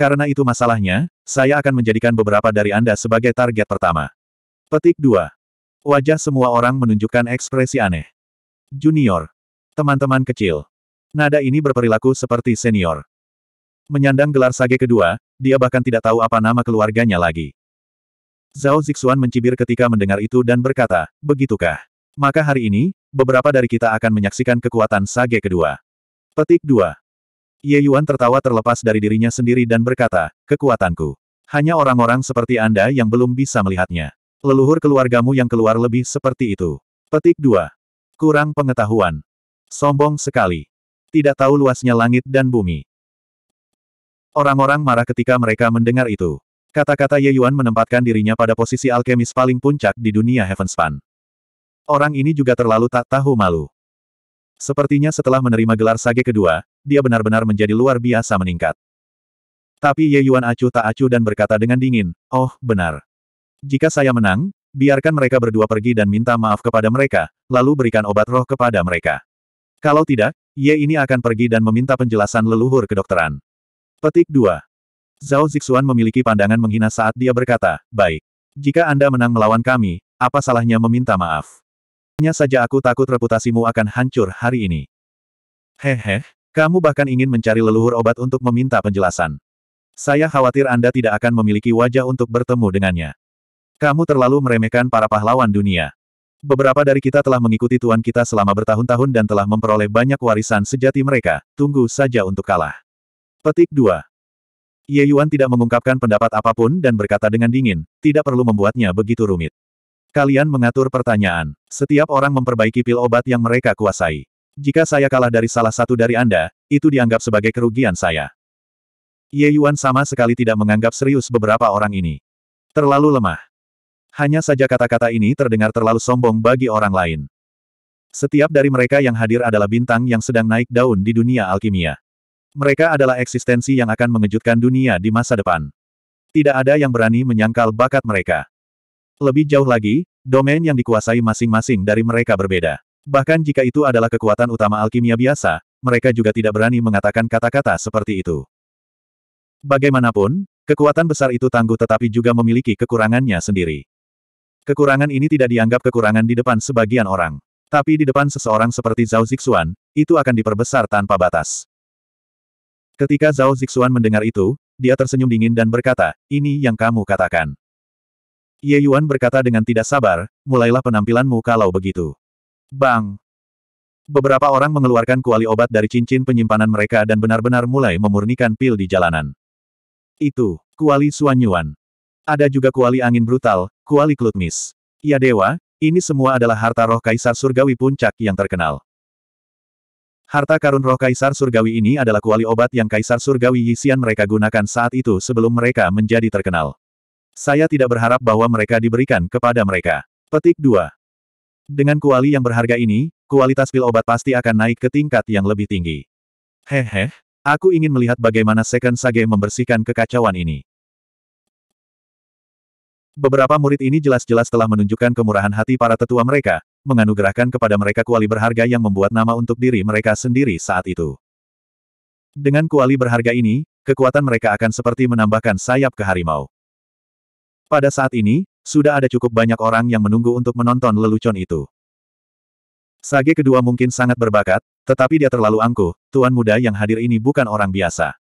Karena itu masalahnya, saya akan menjadikan beberapa dari Anda sebagai target pertama. Petik 2. Wajah semua orang menunjukkan ekspresi aneh. Junior. Teman-teman kecil. Nada ini berperilaku seperti senior. Menyandang gelar sage kedua, dia bahkan tidak tahu apa nama keluarganya lagi. Zhao Zixuan mencibir ketika mendengar itu dan berkata, begitukah? Maka hari ini, beberapa dari kita akan menyaksikan kekuatan sage kedua. Petik 2. Ye Yuan tertawa terlepas dari dirinya sendiri dan berkata, kekuatanku. Hanya orang-orang seperti Anda yang belum bisa melihatnya. Leluhur keluargamu yang keluar lebih seperti itu. Petik 2. Kurang pengetahuan. Sombong sekali tidak tahu luasnya langit dan bumi. Orang-orang marah ketika mereka mendengar itu. Kata-kata Ye Yuan menempatkan dirinya pada posisi alkemis paling puncak di dunia Heavenspan. Orang ini juga terlalu tak tahu malu. Sepertinya setelah menerima gelar sage kedua, dia benar-benar menjadi luar biasa meningkat. Tapi Ye Yuan acuh tak acuh dan berkata dengan dingin, Oh, benar. Jika saya menang, biarkan mereka berdua pergi dan minta maaf kepada mereka, lalu berikan obat roh kepada mereka. Kalau tidak, Ye ini akan pergi dan meminta penjelasan leluhur kedokteran. Petik 2. Zhao Zixuan memiliki pandangan menghina saat dia berkata, Baik. Jika Anda menang melawan kami, apa salahnya meminta maaf? Hanya saja aku takut reputasimu akan hancur hari ini. Hehe, kamu bahkan ingin mencari leluhur obat untuk meminta penjelasan. Saya khawatir Anda tidak akan memiliki wajah untuk bertemu dengannya. Kamu terlalu meremehkan para pahlawan dunia. Beberapa dari kita telah mengikuti tuan kita selama bertahun-tahun dan telah memperoleh banyak warisan sejati mereka, tunggu saja untuk kalah. Petik 2. Ye Yuan tidak mengungkapkan pendapat apapun dan berkata dengan dingin, tidak perlu membuatnya begitu rumit. Kalian mengatur pertanyaan. Setiap orang memperbaiki pil obat yang mereka kuasai. Jika saya kalah dari salah satu dari Anda, itu dianggap sebagai kerugian saya. Ye Yuan sama sekali tidak menganggap serius beberapa orang ini. Terlalu lemah. Hanya saja kata-kata ini terdengar terlalu sombong bagi orang lain. Setiap dari mereka yang hadir adalah bintang yang sedang naik daun di dunia alkimia. Mereka adalah eksistensi yang akan mengejutkan dunia di masa depan. Tidak ada yang berani menyangkal bakat mereka. Lebih jauh lagi, domain yang dikuasai masing-masing dari mereka berbeda. Bahkan jika itu adalah kekuatan utama alkimia biasa, mereka juga tidak berani mengatakan kata-kata seperti itu. Bagaimanapun, kekuatan besar itu tangguh tetapi juga memiliki kekurangannya sendiri. Kekurangan ini tidak dianggap kekurangan di depan sebagian orang. Tapi di depan seseorang seperti Zhao Zixuan, itu akan diperbesar tanpa batas. Ketika Zhao Zixuan mendengar itu, dia tersenyum dingin dan berkata, ini yang kamu katakan. Ye Yuan berkata dengan tidak sabar, mulailah penampilanmu kalau begitu. Bang! Beberapa orang mengeluarkan kuali obat dari cincin penyimpanan mereka dan benar-benar mulai memurnikan pil di jalanan. Itu, kuali Suan Yuan. Ada juga kuali angin brutal, kuali klutmis. Ya dewa, ini semua adalah harta roh kaisar surgawi puncak yang terkenal. Harta karun roh kaisar surgawi ini adalah kuali obat yang kaisar surgawi Yisian mereka gunakan saat itu sebelum mereka menjadi terkenal. Saya tidak berharap bahwa mereka diberikan kepada mereka. Petik 2. Dengan kuali yang berharga ini, kualitas pil obat pasti akan naik ke tingkat yang lebih tinggi. Hehe, aku ingin melihat bagaimana Second Sage membersihkan kekacauan ini. Beberapa murid ini jelas-jelas telah menunjukkan kemurahan hati para tetua mereka, menganugerahkan kepada mereka kuali berharga yang membuat nama untuk diri mereka sendiri saat itu. Dengan kuali berharga ini, kekuatan mereka akan seperti menambahkan sayap ke harimau. Pada saat ini, sudah ada cukup banyak orang yang menunggu untuk menonton lelucon itu. Sage kedua mungkin sangat berbakat, tetapi dia terlalu angkuh, tuan muda yang hadir ini bukan orang biasa.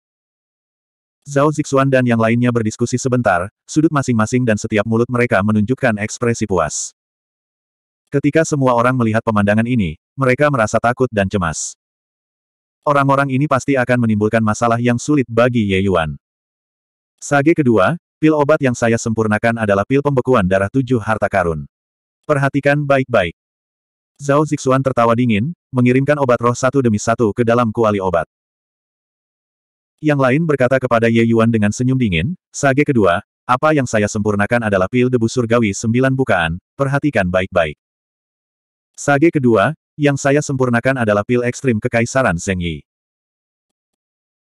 Zhao Zixuan dan yang lainnya berdiskusi sebentar, sudut masing-masing dan setiap mulut mereka menunjukkan ekspresi puas. Ketika semua orang melihat pemandangan ini, mereka merasa takut dan cemas. Orang-orang ini pasti akan menimbulkan masalah yang sulit bagi Ye Yuan. Sage kedua, pil obat yang saya sempurnakan adalah pil pembekuan darah tujuh harta karun. Perhatikan baik-baik. Zhao Zixuan tertawa dingin, mengirimkan obat roh satu demi satu ke dalam kuali obat. Yang lain berkata kepada Ye Yuan dengan senyum dingin, Sage kedua, apa yang saya sempurnakan adalah pil debu surgawi sembilan bukaan, perhatikan baik-baik. Sage kedua, yang saya sempurnakan adalah pil ekstrim kekaisaran Zheng Yi.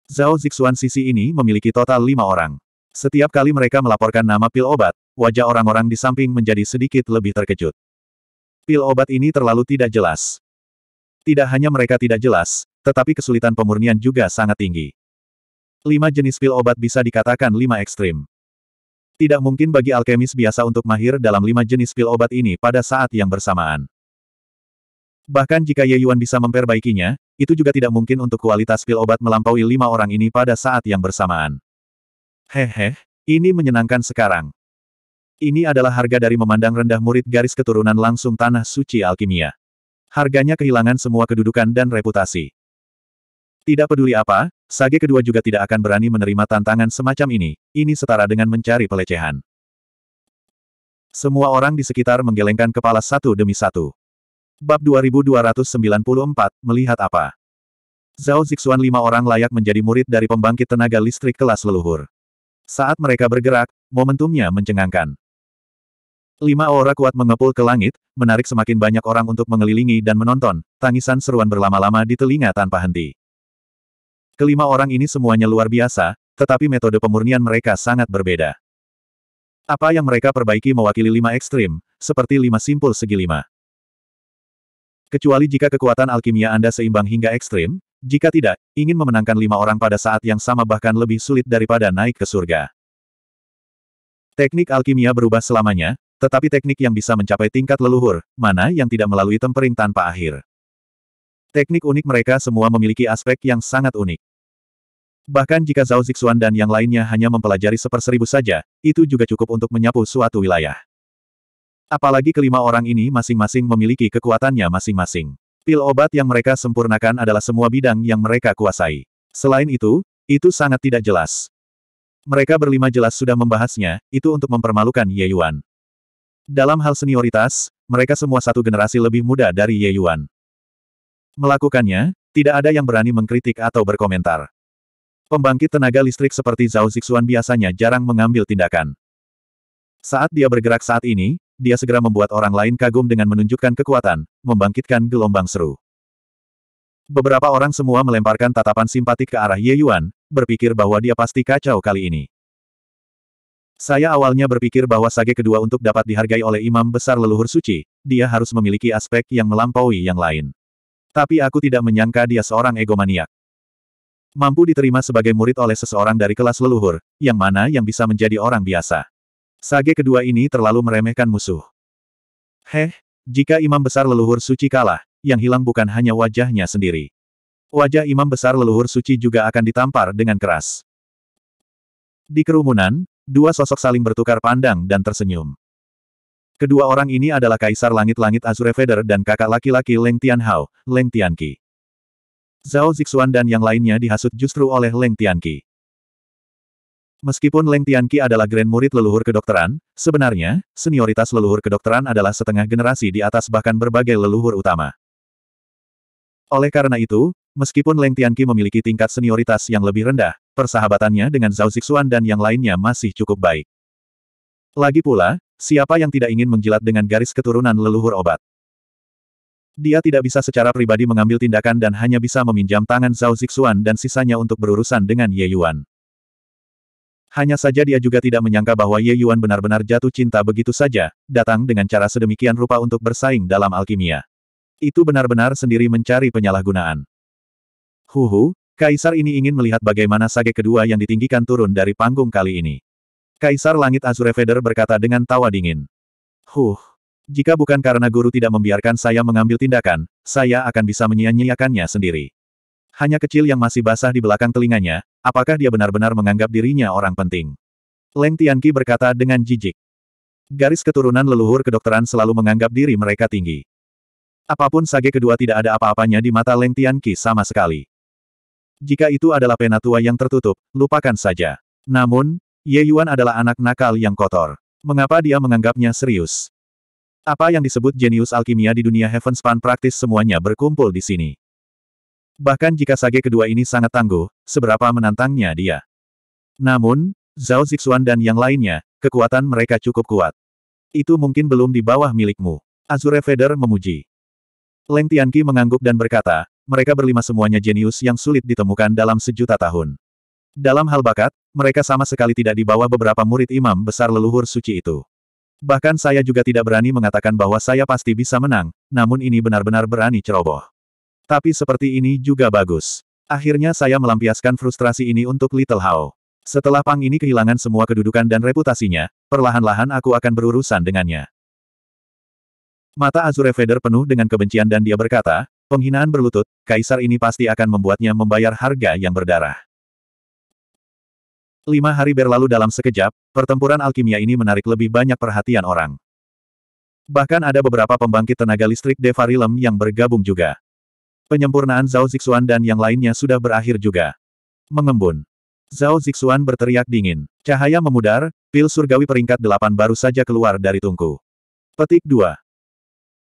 Zhao Zixuan sisi ini memiliki total lima orang. Setiap kali mereka melaporkan nama pil obat, wajah orang-orang di samping menjadi sedikit lebih terkejut. Pil obat ini terlalu tidak jelas. Tidak hanya mereka tidak jelas, tetapi kesulitan pemurnian juga sangat tinggi. Lima jenis pil obat bisa dikatakan lima ekstrim. Tidak mungkin bagi alkemis biasa untuk mahir dalam lima jenis pil obat ini pada saat yang bersamaan. Bahkan jika Ye Yuan bisa memperbaikinya, itu juga tidak mungkin untuk kualitas pil obat melampaui lima orang ini pada saat yang bersamaan. Hehe, ini menyenangkan sekarang. Ini adalah harga dari memandang rendah murid garis keturunan langsung tanah suci alkimia. Harganya kehilangan semua kedudukan dan reputasi. Tidak peduli apa, Sage kedua juga tidak akan berani menerima tantangan semacam ini, ini setara dengan mencari pelecehan. Semua orang di sekitar menggelengkan kepala satu demi satu. Bab 2294, Melihat Apa? Zhao Zixuan lima orang layak menjadi murid dari pembangkit tenaga listrik kelas leluhur. Saat mereka bergerak, momentumnya mencengangkan. Lima aura kuat mengepul ke langit, menarik semakin banyak orang untuk mengelilingi dan menonton, tangisan seruan berlama-lama di telinga tanpa henti. Kelima orang ini semuanya luar biasa, tetapi metode pemurnian mereka sangat berbeda. Apa yang mereka perbaiki mewakili lima ekstrim, seperti lima simpul segi lima. Kecuali jika kekuatan alkimia Anda seimbang hingga ekstrim, jika tidak, ingin memenangkan lima orang pada saat yang sama bahkan lebih sulit daripada naik ke surga. Teknik alkimia berubah selamanya, tetapi teknik yang bisa mencapai tingkat leluhur, mana yang tidak melalui tempering tanpa akhir. Teknik unik mereka semua memiliki aspek yang sangat unik. Bahkan jika Zhao Zixuan dan yang lainnya hanya mempelajari seperseribu saja, itu juga cukup untuk menyapu suatu wilayah. Apalagi kelima orang ini masing-masing memiliki kekuatannya masing-masing. Pil obat yang mereka sempurnakan adalah semua bidang yang mereka kuasai. Selain itu, itu sangat tidak jelas. Mereka berlima jelas sudah membahasnya, itu untuk mempermalukan Ye Yuan. Dalam hal senioritas, mereka semua satu generasi lebih muda dari Ye Yuan. Melakukannya, tidak ada yang berani mengkritik atau berkomentar. Pembangkit tenaga listrik seperti Zhao Zixuan biasanya jarang mengambil tindakan. Saat dia bergerak saat ini, dia segera membuat orang lain kagum dengan menunjukkan kekuatan, membangkitkan gelombang seru. Beberapa orang semua melemparkan tatapan simpatik ke arah Ye Yuan, berpikir bahwa dia pasti kacau kali ini. Saya awalnya berpikir bahwa sage kedua untuk dapat dihargai oleh imam besar leluhur suci, dia harus memiliki aspek yang melampaui yang lain. Tapi aku tidak menyangka dia seorang egomaniak. Mampu diterima sebagai murid oleh seseorang dari kelas leluhur, yang mana yang bisa menjadi orang biasa. Sage kedua ini terlalu meremehkan musuh. Heh, jika imam besar leluhur suci kalah, yang hilang bukan hanya wajahnya sendiri. Wajah imam besar leluhur suci juga akan ditampar dengan keras. Di kerumunan, dua sosok saling bertukar pandang dan tersenyum. Kedua orang ini adalah Kaisar Langit-Langit Azure Feather dan kakak laki-laki Leng Tianhao, Leng Tianqi. Zhao Zixuan dan yang lainnya dihasut justru oleh Leng Tianqi. Meskipun Leng Tianqi adalah grand murid leluhur kedokteran, sebenarnya, senioritas leluhur kedokteran adalah setengah generasi di atas bahkan berbagai leluhur utama. Oleh karena itu, meskipun Leng Tianqi memiliki tingkat senioritas yang lebih rendah, persahabatannya dengan Zhao Zixuan dan yang lainnya masih cukup baik. Lagi pula, Siapa yang tidak ingin menjilat dengan garis keturunan leluhur obat? Dia tidak bisa secara pribadi mengambil tindakan dan hanya bisa meminjam tangan Zhao Zixuan dan sisanya untuk berurusan dengan Ye Yuan. Hanya saja dia juga tidak menyangka bahwa Ye Yuan benar-benar jatuh cinta begitu saja, datang dengan cara sedemikian rupa untuk bersaing dalam alkimia. Itu benar-benar sendiri mencari penyalahgunaan. Huhu, Kaisar ini ingin melihat bagaimana sage kedua yang ditinggikan turun dari panggung kali ini. Kaisar Langit Azure Azureveder berkata dengan tawa dingin. Huh, jika bukan karena guru tidak membiarkan saya mengambil tindakan, saya akan bisa menyia-nyiakannya sendiri. Hanya kecil yang masih basah di belakang telinganya, apakah dia benar-benar menganggap dirinya orang penting? Leng Tianqi berkata dengan jijik. Garis keturunan leluhur kedokteran selalu menganggap diri mereka tinggi. Apapun sage kedua tidak ada apa-apanya di mata Leng Tianqi sama sekali. Jika itu adalah penatua yang tertutup, lupakan saja. Namun, Ye Yuan adalah anak nakal yang kotor. Mengapa dia menganggapnya serius? Apa yang disebut jenius alkimia di dunia Heaven Span praktis semuanya berkumpul di sini. Bahkan jika sage kedua ini sangat tangguh, seberapa menantangnya dia. Namun, Zhao Zixuan dan yang lainnya, kekuatan mereka cukup kuat. Itu mungkin belum di bawah milikmu. Azure Feder memuji. Leng Tianqi mengangguk dan berkata, mereka berlima semuanya jenius yang sulit ditemukan dalam sejuta tahun. Dalam hal bakat, mereka sama sekali tidak dibawa beberapa murid imam besar leluhur suci itu. Bahkan saya juga tidak berani mengatakan bahwa saya pasti bisa menang, namun ini benar-benar berani ceroboh. Tapi seperti ini juga bagus. Akhirnya saya melampiaskan frustrasi ini untuk Little Hao. Setelah Pang ini kehilangan semua kedudukan dan reputasinya, perlahan-lahan aku akan berurusan dengannya. Mata Azure Feather penuh dengan kebencian dan dia berkata, penghinaan berlutut, kaisar ini pasti akan membuatnya membayar harga yang berdarah. Lima hari berlalu dalam sekejap, pertempuran alkimia ini menarik lebih banyak perhatian orang. Bahkan ada beberapa pembangkit tenaga listrik Devarilem yang bergabung juga. Penyempurnaan Zhao Zixuan dan yang lainnya sudah berakhir juga. Mengembun. Zhao Zixuan berteriak dingin. Cahaya memudar, pil surgawi peringkat delapan baru saja keluar dari tungku. Petik 2.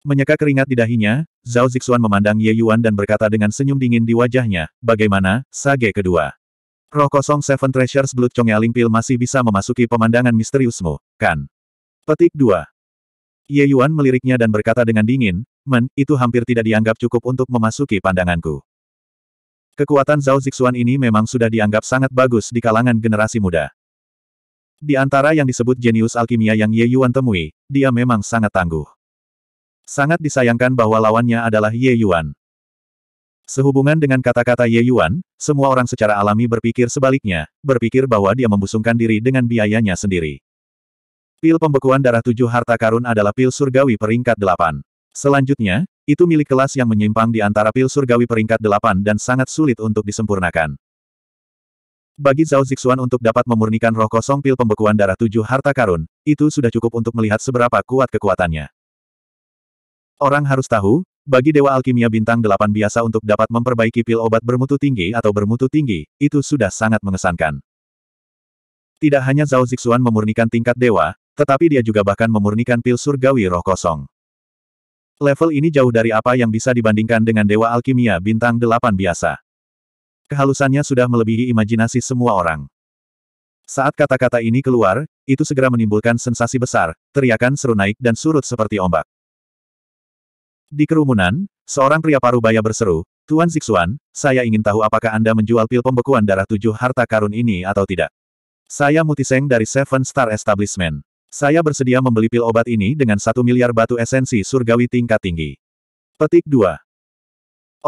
Menyeka keringat di dahinya, Zhao Zixuan memandang Ye Yuan dan berkata dengan senyum dingin di wajahnya, bagaimana, sage kedua. Roh kosong Seven Treasures Blood Chongyaling Pil masih bisa memasuki pemandangan misteriusmu, kan? Petik 2. Ye Yuan meliriknya dan berkata dengan dingin, Men, itu hampir tidak dianggap cukup untuk memasuki pandanganku. Kekuatan Zhao Zixuan ini memang sudah dianggap sangat bagus di kalangan generasi muda. Di antara yang disebut jenius alkimia yang Ye Yuan temui, dia memang sangat tangguh. Sangat disayangkan bahwa lawannya adalah Ye Yuan. Sehubungan dengan kata-kata Ye Yuan, semua orang secara alami berpikir sebaliknya, berpikir bahwa dia membusungkan diri dengan biayanya sendiri. Pil pembekuan darah tujuh harta karun adalah pil surgawi peringkat delapan. Selanjutnya, itu milik kelas yang menyimpang di antara pil surgawi peringkat delapan dan sangat sulit untuk disempurnakan. Bagi Zhao Zixuan untuk dapat memurnikan roh kosong pil pembekuan darah tujuh harta karun, itu sudah cukup untuk melihat seberapa kuat kekuatannya. Orang harus tahu, bagi Dewa Alkimia Bintang 8 biasa untuk dapat memperbaiki pil obat bermutu tinggi atau bermutu tinggi, itu sudah sangat mengesankan. Tidak hanya Zhao Zixuan memurnikan tingkat dewa, tetapi dia juga bahkan memurnikan pil surgawi roh kosong. Level ini jauh dari apa yang bisa dibandingkan dengan Dewa Alkimia Bintang 8 biasa. Kehalusannya sudah melebihi imajinasi semua orang. Saat kata-kata ini keluar, itu segera menimbulkan sensasi besar, teriakan seru naik dan surut seperti ombak. Di kerumunan, seorang pria parubaya berseru, Tuan Zixuan, saya ingin tahu apakah Anda menjual pil pembekuan darah tujuh harta karun ini atau tidak. Saya Mutiseng dari Seven Star Establishment. Saya bersedia membeli pil obat ini dengan satu miliar batu esensi surgawi tingkat tinggi. Petik 2.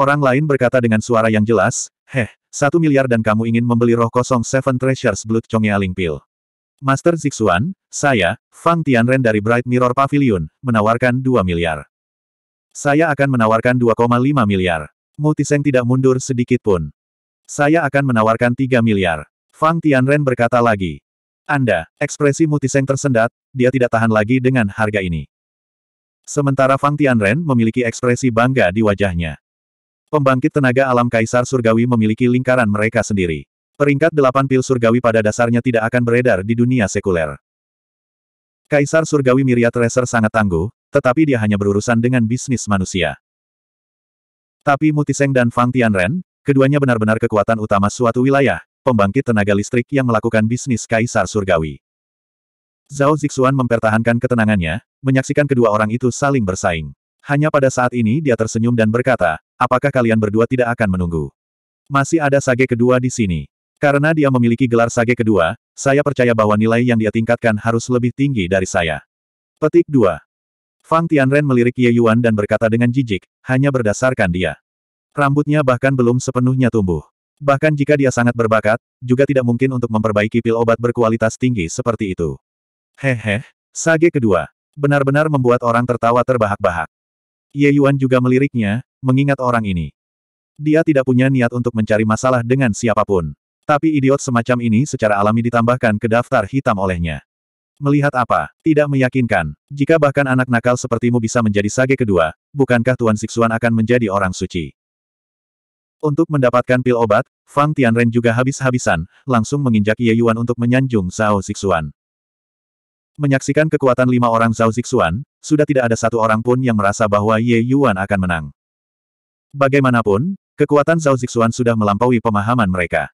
Orang lain berkata dengan suara yang jelas, Heh, satu miliar dan kamu ingin membeli roh kosong Seven Treasures Blood Chongyaling Pil. Master Zixuan, saya, Fang Tianren dari Bright Mirror Pavilion, menawarkan 2 miliar. Saya akan menawarkan 2,5 miliar. Mutiseng tidak mundur sedikit pun. Saya akan menawarkan 3 miliar. Fang Tianren berkata lagi. Anda, ekspresi Mutiseng tersendat, dia tidak tahan lagi dengan harga ini. Sementara Fang Tianren memiliki ekspresi bangga di wajahnya. Pembangkit tenaga alam Kaisar Surgawi memiliki lingkaran mereka sendiri. Peringkat delapan pil surgawi pada dasarnya tidak akan beredar di dunia sekuler. Kaisar Surgawi Miriat Reser sangat tangguh, tetapi dia hanya berurusan dengan bisnis manusia. Tapi Mutiseng dan Fang Tianren, keduanya benar-benar kekuatan utama suatu wilayah, pembangkit tenaga listrik yang melakukan bisnis Kaisar Surgawi. Zhao Zixuan mempertahankan ketenangannya, menyaksikan kedua orang itu saling bersaing. Hanya pada saat ini dia tersenyum dan berkata, apakah kalian berdua tidak akan menunggu? Masih ada sage kedua di sini. Karena dia memiliki gelar sage kedua, saya percaya bahwa nilai yang dia tingkatkan harus lebih tinggi dari saya. Petik 2. Fang Tianren melirik Ye Yuan dan berkata dengan jijik, hanya berdasarkan dia. Rambutnya bahkan belum sepenuhnya tumbuh. Bahkan jika dia sangat berbakat, juga tidak mungkin untuk memperbaiki pil obat berkualitas tinggi seperti itu. Hehe, sage kedua. Benar-benar membuat orang tertawa terbahak-bahak. Ye Yuan juga meliriknya, mengingat orang ini. Dia tidak punya niat untuk mencari masalah dengan siapapun. Tapi idiot semacam ini secara alami ditambahkan ke daftar hitam olehnya. Melihat apa? Tidak meyakinkan. Jika bahkan anak nakal sepertimu bisa menjadi sage kedua, bukankah Tuan Siksuan akan menjadi orang suci? Untuk mendapatkan pil obat, Fang Tianren juga habis-habisan, langsung menginjak Ye Yuan untuk menyanjung Zhao Siksuan. Menyaksikan kekuatan lima orang Zhao Siksuan, sudah tidak ada satu orang pun yang merasa bahwa Ye Yuan akan menang. Bagaimanapun, kekuatan Zhao Siksuan sudah melampaui pemahaman mereka.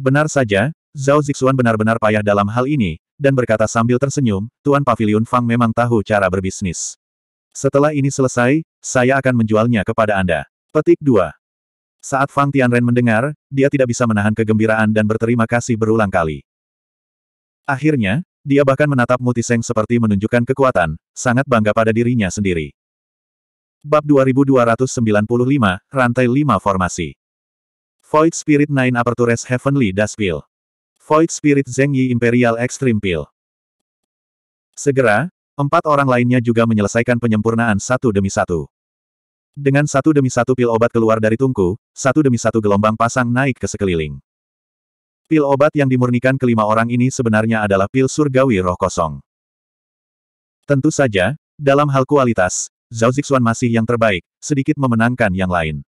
Benar saja, Zhao Zixuan benar-benar payah dalam hal ini, dan berkata sambil tersenyum, Tuan Pavilion Fang memang tahu cara berbisnis. Setelah ini selesai, saya akan menjualnya kepada Anda. Petik 2. Saat Fang Tianren mendengar, dia tidak bisa menahan kegembiraan dan berterima kasih berulang kali. Akhirnya, dia bahkan menatap Mutiseng seperti menunjukkan kekuatan, sangat bangga pada dirinya sendiri. Bab 2295, Rantai 5 Formasi Void Spirit Nine Apertures Heavenly Dusk Void Spirit Zeng Yi Imperial Extreme Pill. Segera, empat orang lainnya juga menyelesaikan penyempurnaan satu demi satu. Dengan satu demi satu pil obat keluar dari tungku, satu demi satu gelombang pasang naik ke sekeliling. Pil obat yang dimurnikan kelima orang ini sebenarnya adalah pil surgawi roh kosong. Tentu saja, dalam hal kualitas, Zhao Zixuan masih yang terbaik, sedikit memenangkan yang lain.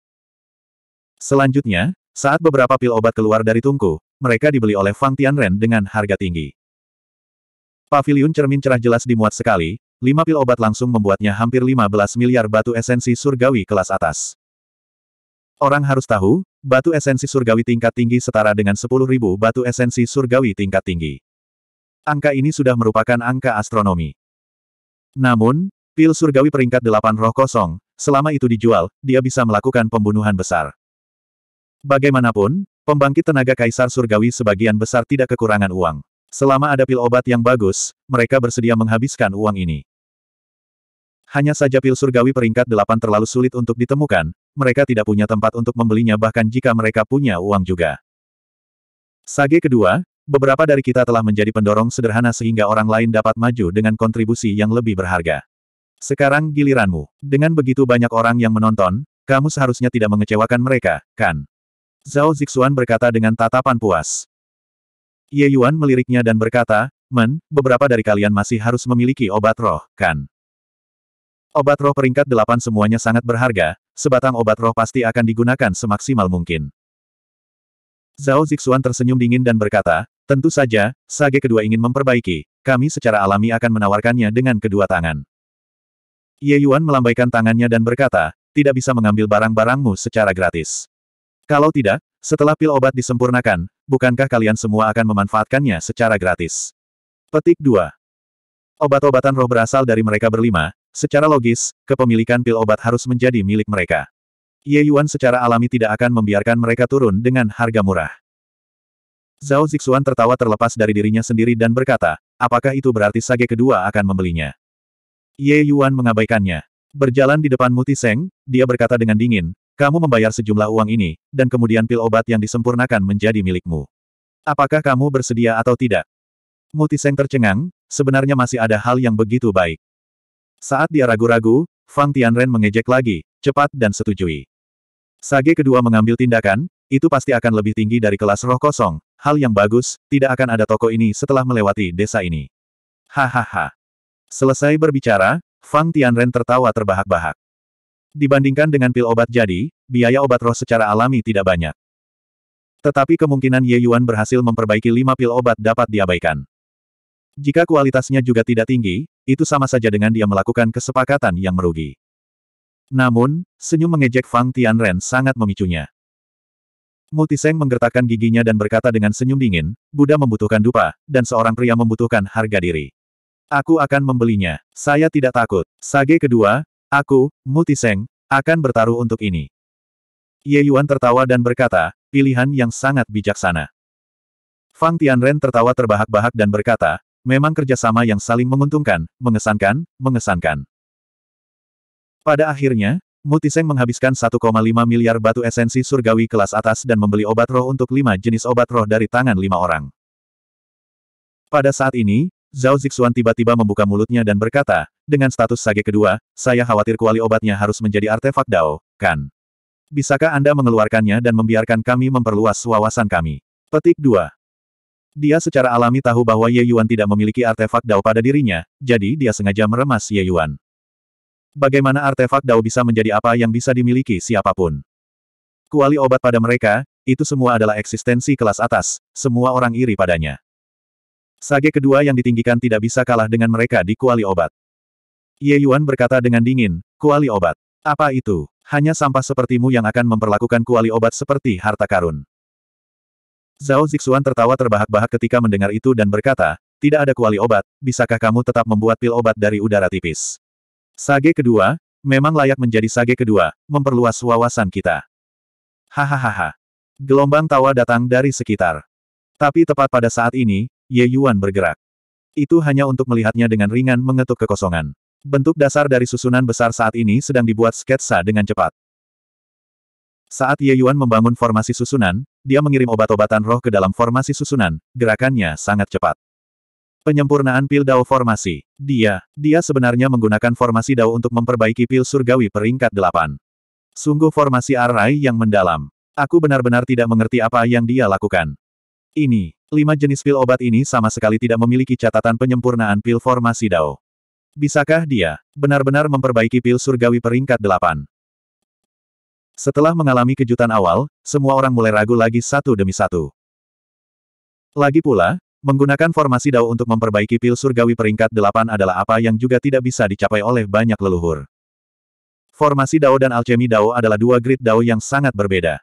Selanjutnya, saat beberapa pil obat keluar dari tungku, mereka dibeli oleh Fang Tianren dengan harga tinggi. Paviliun cermin cerah jelas dimuat sekali, lima pil obat langsung membuatnya hampir 15 miliar batu esensi surgawi kelas atas. Orang harus tahu, batu esensi surgawi tingkat tinggi setara dengan 10.000 batu esensi surgawi tingkat tinggi. Angka ini sudah merupakan angka astronomi. Namun, pil surgawi peringkat 8 roh kosong, selama itu dijual, dia bisa melakukan pembunuhan besar. Bagaimanapun, Pembangkit tenaga Kaisar Surgawi sebagian besar tidak kekurangan uang. Selama ada pil obat yang bagus, mereka bersedia menghabiskan uang ini. Hanya saja pil surgawi peringkat delapan terlalu sulit untuk ditemukan, mereka tidak punya tempat untuk membelinya bahkan jika mereka punya uang juga. Sage kedua, beberapa dari kita telah menjadi pendorong sederhana sehingga orang lain dapat maju dengan kontribusi yang lebih berharga. Sekarang giliranmu. Dengan begitu banyak orang yang menonton, kamu seharusnya tidak mengecewakan mereka, kan? Zhao Zixuan berkata dengan tatapan puas. Ye Yuan meliriknya dan berkata, Men, beberapa dari kalian masih harus memiliki obat roh, kan? Obat roh peringkat delapan semuanya sangat berharga, sebatang obat roh pasti akan digunakan semaksimal mungkin. Zhao Zixuan tersenyum dingin dan berkata, Tentu saja, Sage kedua ingin memperbaiki, kami secara alami akan menawarkannya dengan kedua tangan. Ye Yuan melambaikan tangannya dan berkata, tidak bisa mengambil barang-barangmu secara gratis. Kalau tidak, setelah pil obat disempurnakan, bukankah kalian semua akan memanfaatkannya secara gratis? Petik 2. Obat-obatan roh berasal dari mereka berlima, secara logis, kepemilikan pil obat harus menjadi milik mereka. Ye Yuan secara alami tidak akan membiarkan mereka turun dengan harga murah. Zhao Zixuan tertawa terlepas dari dirinya sendiri dan berkata, apakah itu berarti sage kedua akan membelinya? Ye Yuan mengabaikannya. Berjalan di depan Mutiseng, dia berkata dengan dingin, kamu membayar sejumlah uang ini, dan kemudian pil obat yang disempurnakan menjadi milikmu. Apakah kamu bersedia atau tidak? Mutiseng tercengang, sebenarnya masih ada hal yang begitu baik. Saat dia ragu-ragu, Fang Tianren mengejek lagi, cepat dan setujui. Sage kedua mengambil tindakan, itu pasti akan lebih tinggi dari kelas roh kosong, hal yang bagus, tidak akan ada toko ini setelah melewati desa ini. Hahaha. Selesai berbicara, Fang Tianren tertawa terbahak-bahak. Dibandingkan dengan pil obat jadi, biaya obat roh secara alami tidak banyak. Tetapi kemungkinan Ye Yuan berhasil memperbaiki lima pil obat dapat diabaikan. Jika kualitasnya juga tidak tinggi, itu sama saja dengan dia melakukan kesepakatan yang merugi. Namun, senyum mengejek Fang Tianren sangat memicunya. Mutiseng menggertakkan giginya dan berkata dengan senyum dingin, Buddha membutuhkan dupa, dan seorang pria membutuhkan harga diri. Aku akan membelinya. Saya tidak takut. Sage kedua, Aku, Mutiseng, akan bertaruh untuk ini. Ye Yuan tertawa dan berkata, pilihan yang sangat bijaksana. Fang Tianren tertawa terbahak-bahak dan berkata, memang kerjasama yang saling menguntungkan, mengesankan, mengesankan. Pada akhirnya, Mutiseng menghabiskan 1,5 miliar batu esensi surgawi kelas atas dan membeli obat roh untuk lima jenis obat roh dari tangan lima orang. Pada saat ini, Zhao Zixuan tiba-tiba membuka mulutnya dan berkata, dengan status sage kedua, saya khawatir kuali obatnya harus menjadi artefak Dao, kan? Bisakah Anda mengeluarkannya dan membiarkan kami memperluas wawasan kami? Petik 2. Dia secara alami tahu bahwa Ye Yuan tidak memiliki artefak Dao pada dirinya, jadi dia sengaja meremas Ye Yuan. Bagaimana artefak Dao bisa menjadi apa yang bisa dimiliki siapapun? Kuali obat pada mereka, itu semua adalah eksistensi kelas atas, semua orang iri padanya. Sage kedua yang ditinggikan tidak bisa kalah dengan mereka di kuali obat. Ye Yuan berkata dengan dingin, kuali obat. Apa itu? Hanya sampah sepertimu yang akan memperlakukan kuali obat seperti harta karun. Zhao Zixuan tertawa terbahak-bahak ketika mendengar itu dan berkata, tidak ada kuali obat, bisakah kamu tetap membuat pil obat dari udara tipis? Sage kedua, memang layak menjadi sage kedua, memperluas wawasan kita. Hahaha. Gelombang tawa datang dari sekitar. Tapi tepat pada saat ini, Ye Yuan bergerak. Itu hanya untuk melihatnya dengan ringan mengetuk kekosongan. Bentuk dasar dari susunan besar saat ini sedang dibuat sketsa dengan cepat. Saat Ye Yuan membangun formasi susunan, dia mengirim obat-obatan roh ke dalam formasi susunan, gerakannya sangat cepat. Penyempurnaan pil Dao formasi. Dia, dia sebenarnya menggunakan formasi Dao untuk memperbaiki pil surgawi peringkat 8. Sungguh formasi arai yang mendalam. Aku benar-benar tidak mengerti apa yang dia lakukan. Ini, Lima jenis pil obat ini sama sekali tidak memiliki catatan penyempurnaan pil formasi Dao. Bisakah dia benar-benar memperbaiki pil surgawi peringkat delapan? Setelah mengalami kejutan awal, semua orang mulai ragu lagi satu demi satu. Lagi pula, menggunakan formasi Dao untuk memperbaiki pil surgawi peringkat delapan adalah apa yang juga tidak bisa dicapai oleh banyak leluhur. Formasi Dao dan alchemy Dao adalah dua grid Dao yang sangat berbeda.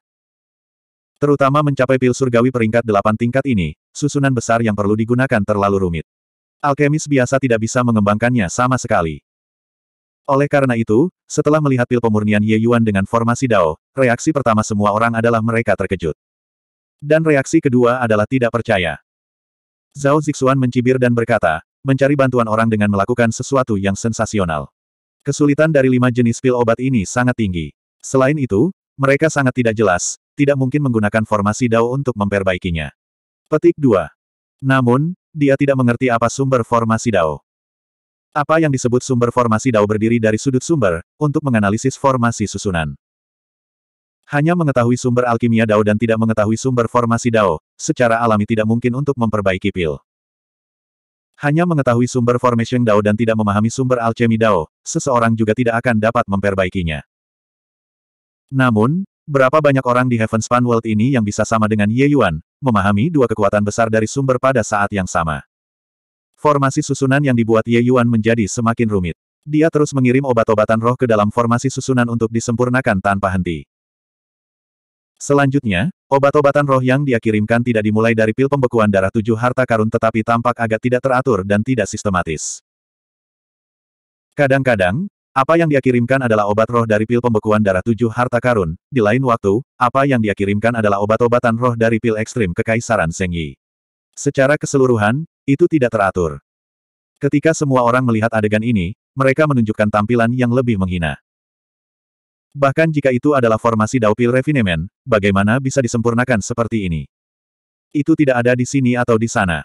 Terutama mencapai pil surgawi peringkat delapan tingkat ini, susunan besar yang perlu digunakan terlalu rumit. Alkemis biasa tidak bisa mengembangkannya sama sekali. Oleh karena itu, setelah melihat pil pemurnian Ye Yuan dengan formasi Dao, reaksi pertama semua orang adalah mereka terkejut. Dan reaksi kedua adalah tidak percaya. Zhao Zixuan mencibir dan berkata, mencari bantuan orang dengan melakukan sesuatu yang sensasional. Kesulitan dari lima jenis pil obat ini sangat tinggi. Selain itu, mereka sangat tidak jelas, tidak mungkin menggunakan formasi Dao untuk memperbaikinya. Petik 2. Namun, dia tidak mengerti apa sumber formasi Dao. Apa yang disebut sumber formasi Dao berdiri dari sudut sumber, untuk menganalisis formasi susunan. Hanya mengetahui sumber alkimia Dao dan tidak mengetahui sumber formasi Dao, secara alami tidak mungkin untuk memperbaiki pil. Hanya mengetahui sumber formation Dao dan tidak memahami sumber alchemy Dao, seseorang juga tidak akan dapat memperbaikinya. Namun, berapa banyak orang di Heavenspan World ini yang bisa sama dengan Ye Yuan, memahami dua kekuatan besar dari sumber pada saat yang sama. Formasi susunan yang dibuat Ye Yuan menjadi semakin rumit. Dia terus mengirim obat-obatan roh ke dalam formasi susunan untuk disempurnakan tanpa henti. Selanjutnya, obat-obatan roh yang dia kirimkan tidak dimulai dari pil pembekuan darah tujuh harta karun tetapi tampak agak tidak teratur dan tidak sistematis. Kadang-kadang, apa yang dia kirimkan adalah obat roh dari pil pembekuan darah tujuh harta karun, di lain waktu, apa yang dia kirimkan adalah obat-obatan roh dari pil ekstrim kekaisaran Zheng Secara keseluruhan, itu tidak teratur. Ketika semua orang melihat adegan ini, mereka menunjukkan tampilan yang lebih menghina. Bahkan jika itu adalah formasi Daupil Pil Refinement, bagaimana bisa disempurnakan seperti ini? Itu tidak ada di sini atau di sana.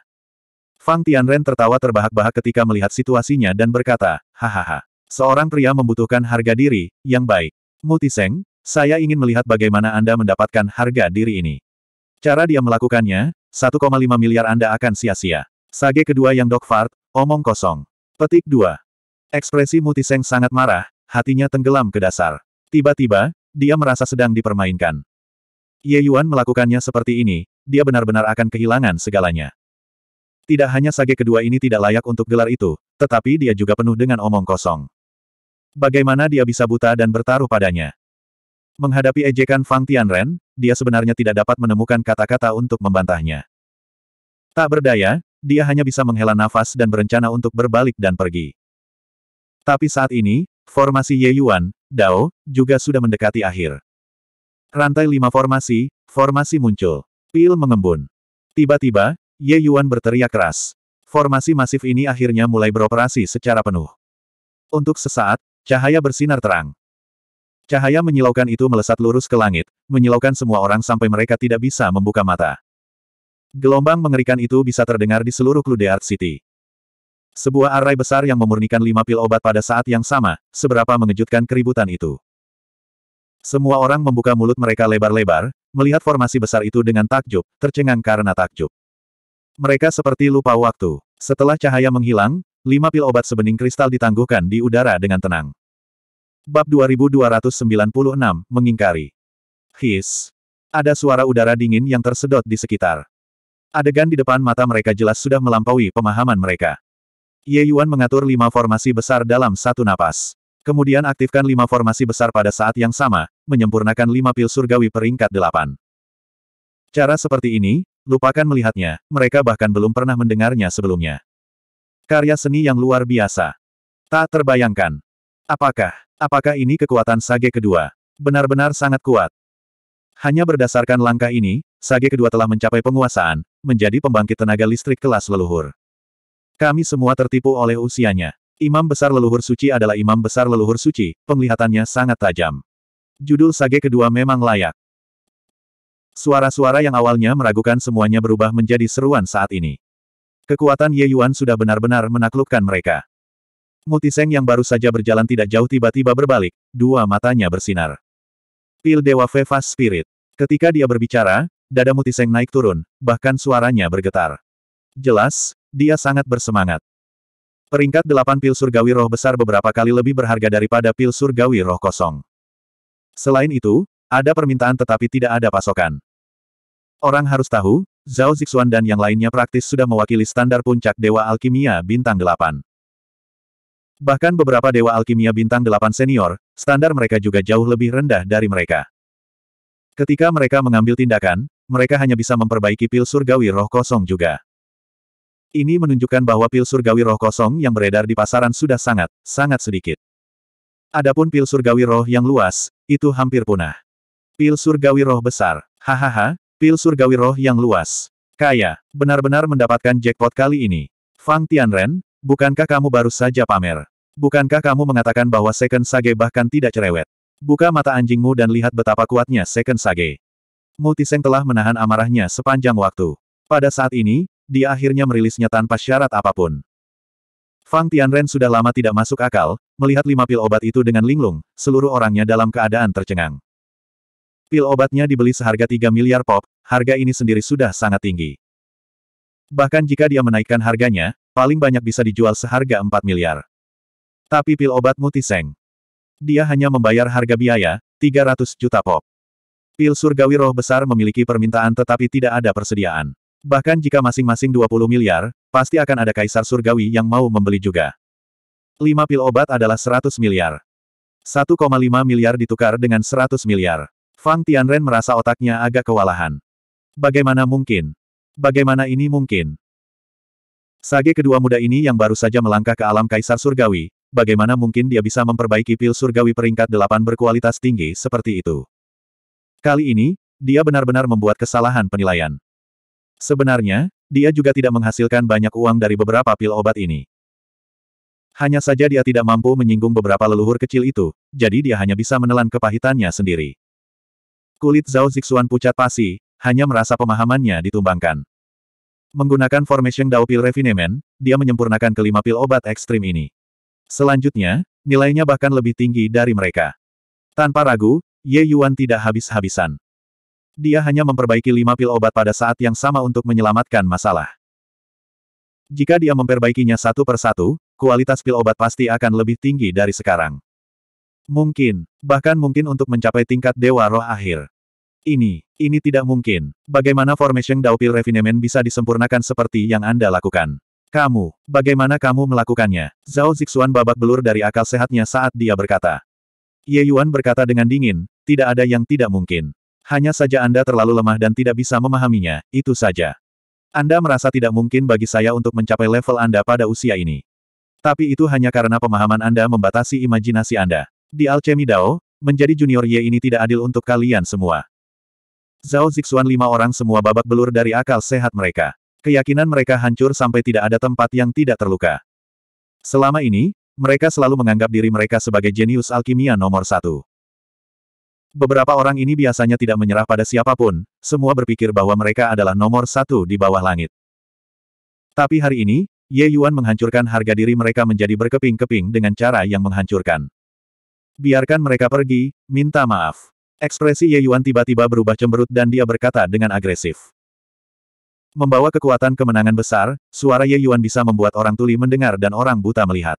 Fang Tianren tertawa terbahak-bahak ketika melihat situasinya dan berkata, hahaha. Seorang pria membutuhkan harga diri yang baik. Mutiseng, saya ingin melihat bagaimana Anda mendapatkan harga diri ini. Cara dia melakukannya, 1,5 miliar Anda akan sia-sia. Sage kedua yang fart, omong kosong. Petik 2. Ekspresi Mutiseng sangat marah, hatinya tenggelam ke dasar. Tiba-tiba, dia merasa sedang dipermainkan. Ye Yuan melakukannya seperti ini, dia benar-benar akan kehilangan segalanya. Tidak hanya sage kedua ini tidak layak untuk gelar itu, tetapi dia juga penuh dengan omong kosong. Bagaimana dia bisa buta dan bertaruh padanya? Menghadapi ejekan Fang Tianren, dia sebenarnya tidak dapat menemukan kata-kata untuk membantahnya. Tak berdaya, dia hanya bisa menghela nafas dan berencana untuk berbalik dan pergi. Tapi saat ini, formasi Ye Yuan, Dao, juga sudah mendekati akhir. Rantai lima formasi, formasi muncul. Pil mengembun. Tiba-tiba, Ye Yuan berteriak keras. Formasi masif ini akhirnya mulai beroperasi secara penuh. Untuk sesaat, cahaya bersinar terang. Cahaya menyilaukan itu melesat lurus ke langit, menyilaukan semua orang sampai mereka tidak bisa membuka mata. Gelombang mengerikan itu bisa terdengar di seluruh Cludeart City. Sebuah array besar yang memurnikan lima pil obat pada saat yang sama, seberapa mengejutkan keributan itu. Semua orang membuka mulut mereka lebar-lebar, melihat formasi besar itu dengan takjub, tercengang karena takjub. Mereka seperti lupa waktu. Setelah cahaya menghilang, Lima pil obat sebening kristal ditangguhkan di udara dengan tenang. Bab 2296, Mengingkari. His. Ada suara udara dingin yang tersedot di sekitar. Adegan di depan mata mereka jelas sudah melampaui pemahaman mereka. Ye Yuan mengatur lima formasi besar dalam satu napas. Kemudian aktifkan lima formasi besar pada saat yang sama, menyempurnakan lima pil surgawi peringkat delapan. Cara seperti ini, lupakan melihatnya, mereka bahkan belum pernah mendengarnya sebelumnya. Karya seni yang luar biasa. Tak terbayangkan. Apakah, apakah ini kekuatan Sage kedua? Benar-benar sangat kuat. Hanya berdasarkan langkah ini, Sage kedua telah mencapai penguasaan, menjadi pembangkit tenaga listrik kelas leluhur. Kami semua tertipu oleh usianya. Imam Besar Leluhur Suci adalah Imam Besar Leluhur Suci, penglihatannya sangat tajam. Judul Sage kedua memang layak. Suara-suara yang awalnya meragukan semuanya berubah menjadi seruan saat ini. Kekuatan Ye Yuan sudah benar-benar menaklukkan mereka. Mutiseng yang baru saja berjalan tidak jauh tiba-tiba berbalik, dua matanya bersinar. Pil Dewa Fevas Spirit. Ketika dia berbicara, dada Mutiseng naik turun, bahkan suaranya bergetar. Jelas, dia sangat bersemangat. Peringkat delapan pil surgawi roh besar beberapa kali lebih berharga daripada pil surgawi roh kosong. Selain itu, ada permintaan tetapi tidak ada pasokan. Orang harus tahu, Zhao Zixuan dan yang lainnya praktis sudah mewakili standar puncak Dewa Alkimia Bintang 8. Bahkan beberapa Dewa Alkimia Bintang 8 senior, standar mereka juga jauh lebih rendah dari mereka. Ketika mereka mengambil tindakan, mereka hanya bisa memperbaiki pil surgawi roh kosong juga. Ini menunjukkan bahwa pil surgawi roh kosong yang beredar di pasaran sudah sangat, sangat sedikit. Adapun pil surgawi roh yang luas, itu hampir punah. Pil surgawi roh besar, hahaha, Pil surgawi roh yang luas. Kaya, benar-benar mendapatkan jackpot kali ini. Fang Tianren, bukankah kamu baru saja pamer? Bukankah kamu mengatakan bahwa Second Sage bahkan tidak cerewet? Buka mata anjingmu dan lihat betapa kuatnya Second Sage. Multiseng telah menahan amarahnya sepanjang waktu. Pada saat ini, dia akhirnya merilisnya tanpa syarat apapun. Fang Tianren sudah lama tidak masuk akal, melihat lima pil obat itu dengan linglung, seluruh orangnya dalam keadaan tercengang. Pil obatnya dibeli seharga 3 miliar pop, harga ini sendiri sudah sangat tinggi. Bahkan jika dia menaikkan harganya, paling banyak bisa dijual seharga 4 miliar. Tapi pil obat mutiseng. Dia hanya membayar harga biaya, 300 juta pop. Pil surgawi roh besar memiliki permintaan tetapi tidak ada persediaan. Bahkan jika masing-masing 20 miliar, pasti akan ada kaisar surgawi yang mau membeli juga. 5 pil obat adalah 100 miliar. 1,5 miliar ditukar dengan 100 miliar. Fang Tianren merasa otaknya agak kewalahan. Bagaimana mungkin? Bagaimana ini mungkin? Sage kedua muda ini yang baru saja melangkah ke alam kaisar surgawi, bagaimana mungkin dia bisa memperbaiki pil surgawi peringkat delapan berkualitas tinggi seperti itu? Kali ini, dia benar-benar membuat kesalahan penilaian. Sebenarnya, dia juga tidak menghasilkan banyak uang dari beberapa pil obat ini. Hanya saja dia tidak mampu menyinggung beberapa leluhur kecil itu, jadi dia hanya bisa menelan kepahitannya sendiri. Kulit Zhao Zixuan pucat pasi, hanya merasa pemahamannya ditumbangkan. Menggunakan formation Dao Pil Refinement, dia menyempurnakan kelima pil obat ekstrim ini. Selanjutnya, nilainya bahkan lebih tinggi dari mereka. Tanpa ragu, Ye Yuan tidak habis-habisan. Dia hanya memperbaiki lima pil obat pada saat yang sama untuk menyelamatkan masalah. Jika dia memperbaikinya satu per satu, kualitas pil obat pasti akan lebih tinggi dari sekarang. Mungkin, bahkan mungkin untuk mencapai tingkat Dewa Roh Akhir. Ini, ini tidak mungkin. Bagaimana Formation Daupil Refinement bisa disempurnakan seperti yang Anda lakukan? Kamu, bagaimana kamu melakukannya? Zhao Zixuan babak belur dari akal sehatnya saat dia berkata. Ye Yuan berkata dengan dingin, tidak ada yang tidak mungkin. Hanya saja Anda terlalu lemah dan tidak bisa memahaminya, itu saja. Anda merasa tidak mungkin bagi saya untuk mencapai level Anda pada usia ini. Tapi itu hanya karena pemahaman Anda membatasi imajinasi Anda. Di Alchemy Dao, menjadi junior Ye ini tidak adil untuk kalian semua. Zhao Zixuan lima orang semua babak belur dari akal sehat mereka. Keyakinan mereka hancur sampai tidak ada tempat yang tidak terluka. Selama ini, mereka selalu menganggap diri mereka sebagai jenius alkimia nomor satu. Beberapa orang ini biasanya tidak menyerah pada siapapun, semua berpikir bahwa mereka adalah nomor satu di bawah langit. Tapi hari ini, Ye Yuan menghancurkan harga diri mereka menjadi berkeping-keping dengan cara yang menghancurkan. Biarkan mereka pergi, minta maaf. Ekspresi Ye Yuan tiba-tiba berubah cemberut dan dia berkata dengan agresif. Membawa kekuatan kemenangan besar, suara Ye Yuan bisa membuat orang tuli mendengar dan orang buta melihat.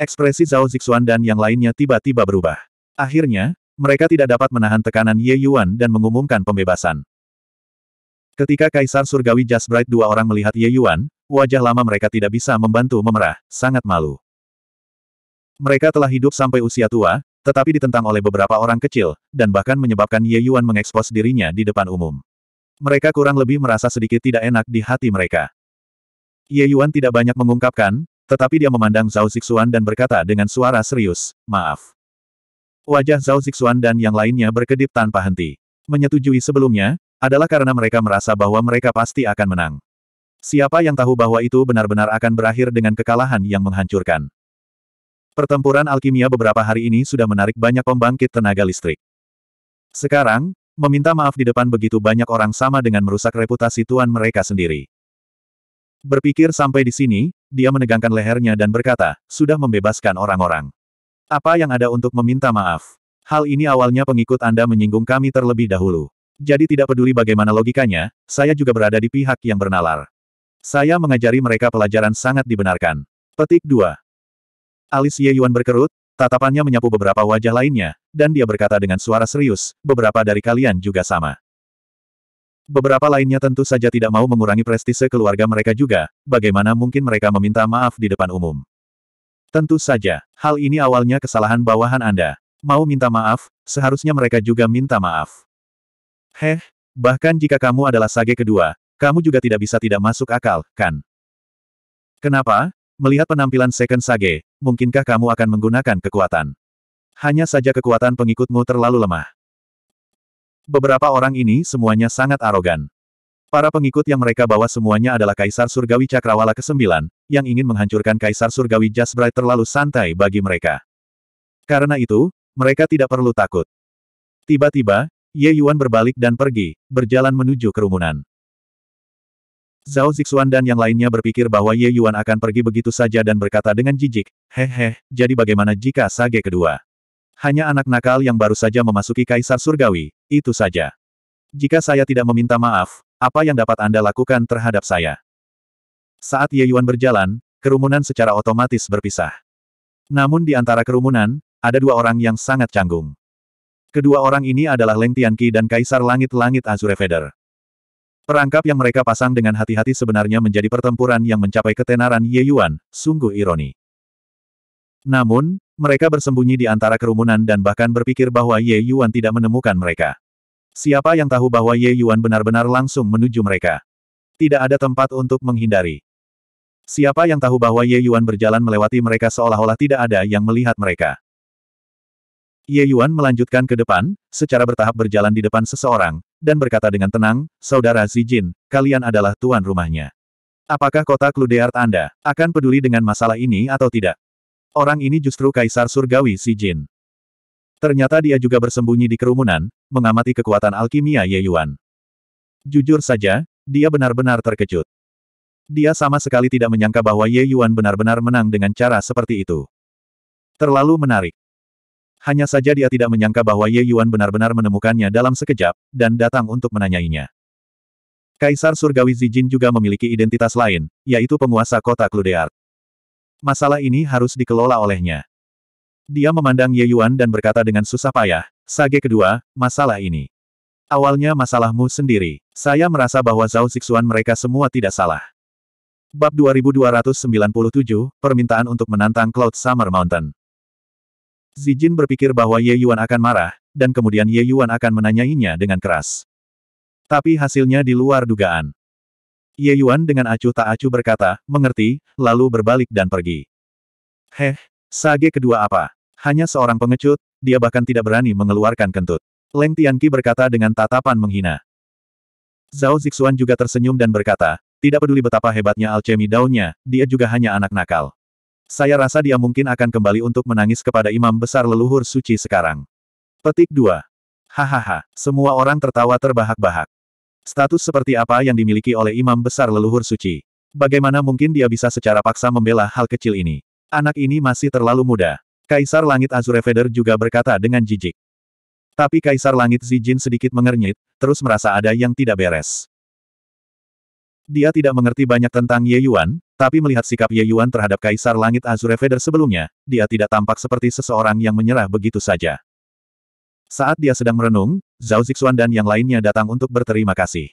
Ekspresi Zhao Zixuan dan yang lainnya tiba-tiba berubah. Akhirnya, mereka tidak dapat menahan tekanan Ye Yuan dan mengumumkan pembebasan. Ketika Kaisar Surgawi Just Bright dua orang melihat Ye Yuan, wajah lama mereka tidak bisa membantu memerah, sangat malu. Mereka telah hidup sampai usia tua, tetapi ditentang oleh beberapa orang kecil, dan bahkan menyebabkan Ye Yuan mengekspos dirinya di depan umum. Mereka kurang lebih merasa sedikit tidak enak di hati mereka. Ye Yuan tidak banyak mengungkapkan, tetapi dia memandang Zhao Zixuan dan berkata dengan suara serius, maaf. Wajah Zhao Zixuan dan yang lainnya berkedip tanpa henti. Menyetujui sebelumnya, adalah karena mereka merasa bahwa mereka pasti akan menang. Siapa yang tahu bahwa itu benar-benar akan berakhir dengan kekalahan yang menghancurkan. Pertempuran alkimia beberapa hari ini sudah menarik banyak pembangkit tenaga listrik. Sekarang, meminta maaf di depan begitu banyak orang sama dengan merusak reputasi tuan mereka sendiri. Berpikir sampai di sini, dia menegangkan lehernya dan berkata, sudah membebaskan orang-orang. Apa yang ada untuk meminta maaf? Hal ini awalnya pengikut Anda menyinggung kami terlebih dahulu. Jadi tidak peduli bagaimana logikanya, saya juga berada di pihak yang bernalar. Saya mengajari mereka pelajaran sangat dibenarkan. Petik 2. Alis Ye Yuan berkerut, tatapannya menyapu beberapa wajah lainnya, dan dia berkata dengan suara serius, beberapa dari kalian juga sama. Beberapa lainnya tentu saja tidak mau mengurangi prestise keluarga mereka juga, bagaimana mungkin mereka meminta maaf di depan umum. Tentu saja, hal ini awalnya kesalahan bawahan Anda. Mau minta maaf, seharusnya mereka juga minta maaf. Heh, bahkan jika kamu adalah sage kedua, kamu juga tidak bisa tidak masuk akal, kan? Kenapa? Melihat penampilan Second Sage, mungkinkah kamu akan menggunakan kekuatan? Hanya saja kekuatan pengikutmu terlalu lemah. Beberapa orang ini semuanya sangat arogan. Para pengikut yang mereka bawa semuanya adalah Kaisar Surgawi Cakrawala ke-9, yang ingin menghancurkan Kaisar Surgawi Jasbright terlalu santai bagi mereka. Karena itu, mereka tidak perlu takut. Tiba-tiba, Ye Yuan berbalik dan pergi, berjalan menuju kerumunan. Zhao Zixuan dan yang lainnya berpikir bahwa Ye Yuan akan pergi begitu saja dan berkata dengan jijik, Hehe, jadi bagaimana jika sage kedua? Hanya anak nakal yang baru saja memasuki kaisar surgawi, itu saja. Jika saya tidak meminta maaf, apa yang dapat Anda lakukan terhadap saya? Saat Ye Yuan berjalan, kerumunan secara otomatis berpisah. Namun di antara kerumunan, ada dua orang yang sangat canggung. Kedua orang ini adalah Leng Tianqi dan Kaisar Langit-Langit Azure Feather. Perangkap yang mereka pasang dengan hati-hati sebenarnya menjadi pertempuran yang mencapai ketenaran Ye Yuan, sungguh ironi. Namun, mereka bersembunyi di antara kerumunan dan bahkan berpikir bahwa Ye Yuan tidak menemukan mereka. Siapa yang tahu bahwa Ye Yuan benar-benar langsung menuju mereka? Tidak ada tempat untuk menghindari. Siapa yang tahu bahwa Ye Yuan berjalan melewati mereka seolah-olah tidak ada yang melihat mereka? Ye Yuan melanjutkan ke depan, secara bertahap berjalan di depan seseorang, dan berkata dengan tenang, Saudara Xi Jin, kalian adalah tuan rumahnya. Apakah kota Kludeart Anda akan peduli dengan masalah ini atau tidak? Orang ini justru Kaisar Surgawi Xi Jin. Ternyata dia juga bersembunyi di kerumunan, mengamati kekuatan alkimia Ye Yuan. Jujur saja, dia benar-benar terkejut. Dia sama sekali tidak menyangka bahwa Ye Yuan benar-benar menang dengan cara seperti itu. Terlalu menarik. Hanya saja dia tidak menyangka bahwa Ye Yuan benar-benar menemukannya dalam sekejap, dan datang untuk menanyainya. Kaisar Surgawi Zijin juga memiliki identitas lain, yaitu penguasa kota Kludear. Masalah ini harus dikelola olehnya. Dia memandang Ye Yuan dan berkata dengan susah payah, Sage kedua, masalah ini. Awalnya masalahmu sendiri. Saya merasa bahwa Zhao Zixuan mereka semua tidak salah. Bab 2297, Permintaan untuk menantang Cloud Summer Mountain. Zijin berpikir bahwa Ye Yuan akan marah, dan kemudian Ye Yuan akan menanyainya dengan keras. Tapi hasilnya di luar dugaan. Ye Yuan dengan acuh tak acuh berkata, mengerti, lalu berbalik dan pergi. Heh, sage kedua apa? Hanya seorang pengecut, dia bahkan tidak berani mengeluarkan kentut. Leng Tianqi berkata dengan tatapan menghina. Zhao Zixuan juga tersenyum dan berkata, tidak peduli betapa hebatnya alchemy daunnya, dia juga hanya anak nakal. Saya rasa dia mungkin akan kembali untuk menangis kepada imam besar leluhur suci sekarang. Petik 2. Hahaha, semua orang tertawa terbahak-bahak. Status seperti apa yang dimiliki oleh imam besar leluhur suci? Bagaimana mungkin dia bisa secara paksa membela hal kecil ini? Anak ini masih terlalu muda. Kaisar Langit Feder juga berkata dengan jijik. Tapi Kaisar Langit Zijin sedikit mengernyit, terus merasa ada yang tidak beres. Dia tidak mengerti banyak tentang Ye Yuan, tapi melihat sikap Ye Yuan terhadap Kaisar Langit Azure Feder sebelumnya, dia tidak tampak seperti seseorang yang menyerah begitu saja. Saat dia sedang merenung, Zhao Zixuan dan yang lainnya datang untuk berterima kasih.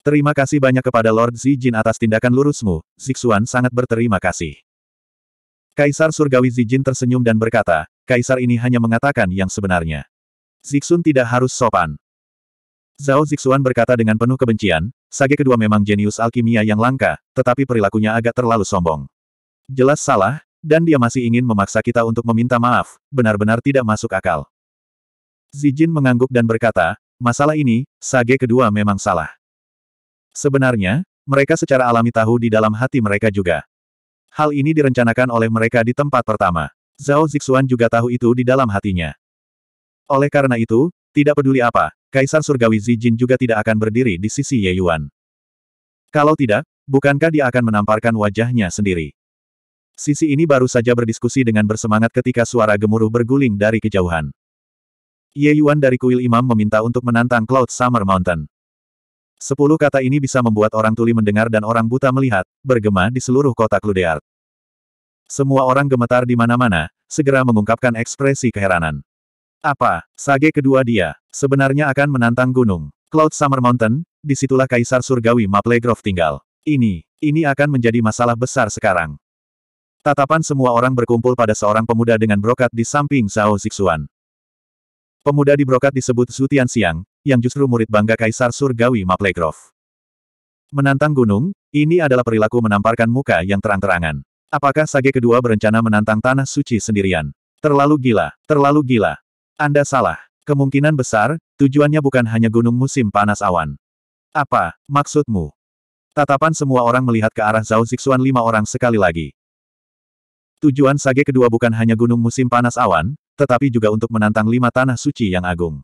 Terima kasih banyak kepada Lord Jin atas tindakan lurusmu, Zixuan sangat berterima kasih. Kaisar Surgawi Jin tersenyum dan berkata, Kaisar ini hanya mengatakan yang sebenarnya. Zixun tidak harus sopan. Zhao Zixuan berkata dengan penuh kebencian, Sage kedua memang jenius alkimia yang langka, tetapi perilakunya agak terlalu sombong. Jelas salah, dan dia masih ingin memaksa kita untuk meminta maaf, benar-benar tidak masuk akal. Zijin mengangguk dan berkata, masalah ini, Sage kedua memang salah. Sebenarnya, mereka secara alami tahu di dalam hati mereka juga. Hal ini direncanakan oleh mereka di tempat pertama. Zhao Zixuan juga tahu itu di dalam hatinya. Oleh karena itu, tidak peduli apa, Kaisar Surgawi Zijin juga tidak akan berdiri di sisi Ye Yuan. Kalau tidak, bukankah dia akan menamparkan wajahnya sendiri? Sisi ini baru saja berdiskusi dengan bersemangat ketika suara gemuruh berguling dari kejauhan. Ye Yuan dari kuil imam meminta untuk menantang Cloud Summer Mountain. Sepuluh kata ini bisa membuat orang tuli mendengar dan orang buta melihat, bergema di seluruh kota Kludeart. Semua orang gemetar di mana-mana, segera mengungkapkan ekspresi keheranan. Apa, sage kedua dia, sebenarnya akan menantang gunung. Cloud Summer Mountain, disitulah Kaisar Surgawi Maple Grove tinggal. Ini, ini akan menjadi masalah besar sekarang. Tatapan semua orang berkumpul pada seorang pemuda dengan brokat di samping Zhao Zixuan. Pemuda di brokat disebut Zhu Tianxiang, yang justru murid bangga Kaisar Surgawi Maple Grove. Menantang gunung, ini adalah perilaku menamparkan muka yang terang-terangan. Apakah Sage kedua berencana menantang tanah suci sendirian? Terlalu gila, terlalu gila. Anda salah. Kemungkinan besar, tujuannya bukan hanya gunung musim panas awan. Apa, maksudmu? Tatapan semua orang melihat ke arah Zhao Zixuan lima orang sekali lagi. Tujuan sage kedua bukan hanya gunung musim panas awan, tetapi juga untuk menantang lima tanah suci yang agung.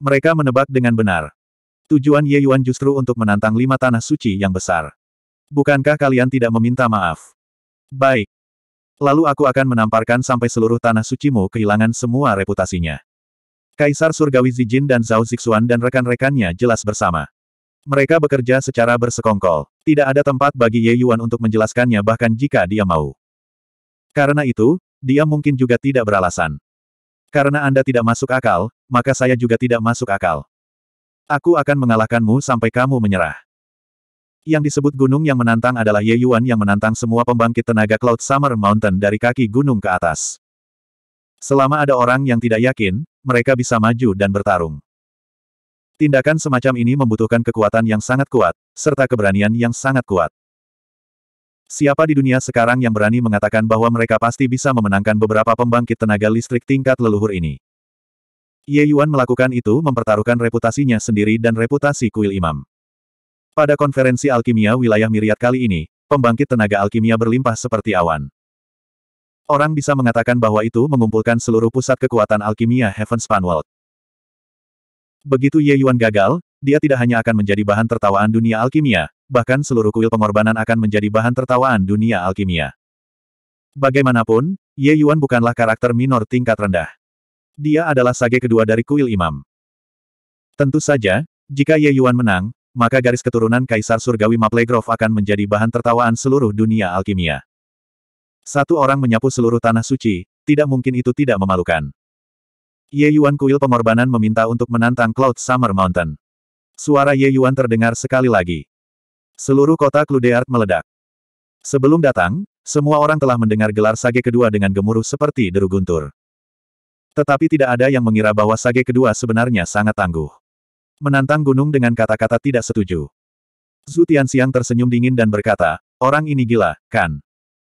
Mereka menebak dengan benar. Tujuan Ye Yuan justru untuk menantang lima tanah suci yang besar. Bukankah kalian tidak meminta maaf? Baik, Lalu aku akan menamparkan sampai seluruh tanah sucimu kehilangan semua reputasinya. Kaisar Surgawi Zijin dan Zhao Zixuan dan rekan-rekannya jelas bersama. Mereka bekerja secara bersekongkol. Tidak ada tempat bagi Ye Yuan untuk menjelaskannya bahkan jika dia mau. Karena itu, dia mungkin juga tidak beralasan. Karena Anda tidak masuk akal, maka saya juga tidak masuk akal. Aku akan mengalahkanmu sampai kamu menyerah. Yang disebut gunung yang menantang adalah Ye Yuan yang menantang semua pembangkit tenaga Cloud Summer Mountain dari kaki gunung ke atas. Selama ada orang yang tidak yakin, mereka bisa maju dan bertarung. Tindakan semacam ini membutuhkan kekuatan yang sangat kuat, serta keberanian yang sangat kuat. Siapa di dunia sekarang yang berani mengatakan bahwa mereka pasti bisa memenangkan beberapa pembangkit tenaga listrik tingkat leluhur ini? Ye Yuan melakukan itu mempertaruhkan reputasinya sendiri dan reputasi kuil imam. Pada konferensi alkimia wilayah Miriat kali ini, pembangkit tenaga alkimia berlimpah seperti awan. Orang bisa mengatakan bahwa itu mengumpulkan seluruh pusat kekuatan alkimia Heaven World. Begitu Ye Yuan gagal, dia tidak hanya akan menjadi bahan tertawaan dunia alkimia, bahkan seluruh kuil pengorbanan akan menjadi bahan tertawaan dunia alkimia. Bagaimanapun, Ye Yuan bukanlah karakter minor tingkat rendah. Dia adalah sage kedua dari kuil imam. Tentu saja, jika Ye Yuan menang, maka garis keturunan Kaisar Surgawi Maplegrove akan menjadi bahan tertawaan seluruh dunia alkimia. Satu orang menyapu seluruh tanah suci, tidak mungkin itu tidak memalukan. Ye Yuan kuil pengorbanan meminta untuk menantang Cloud Summer Mountain. Suara Ye Yuan terdengar sekali lagi. Seluruh kota Cludeart meledak. Sebelum datang, semua orang telah mendengar gelar sage kedua dengan gemuruh seperti deru guntur. Tetapi tidak ada yang mengira bahwa sage kedua sebenarnya sangat tangguh. Menantang gunung dengan kata-kata tidak setuju. Zhu Tianxiang tersenyum dingin dan berkata, orang ini gila, kan?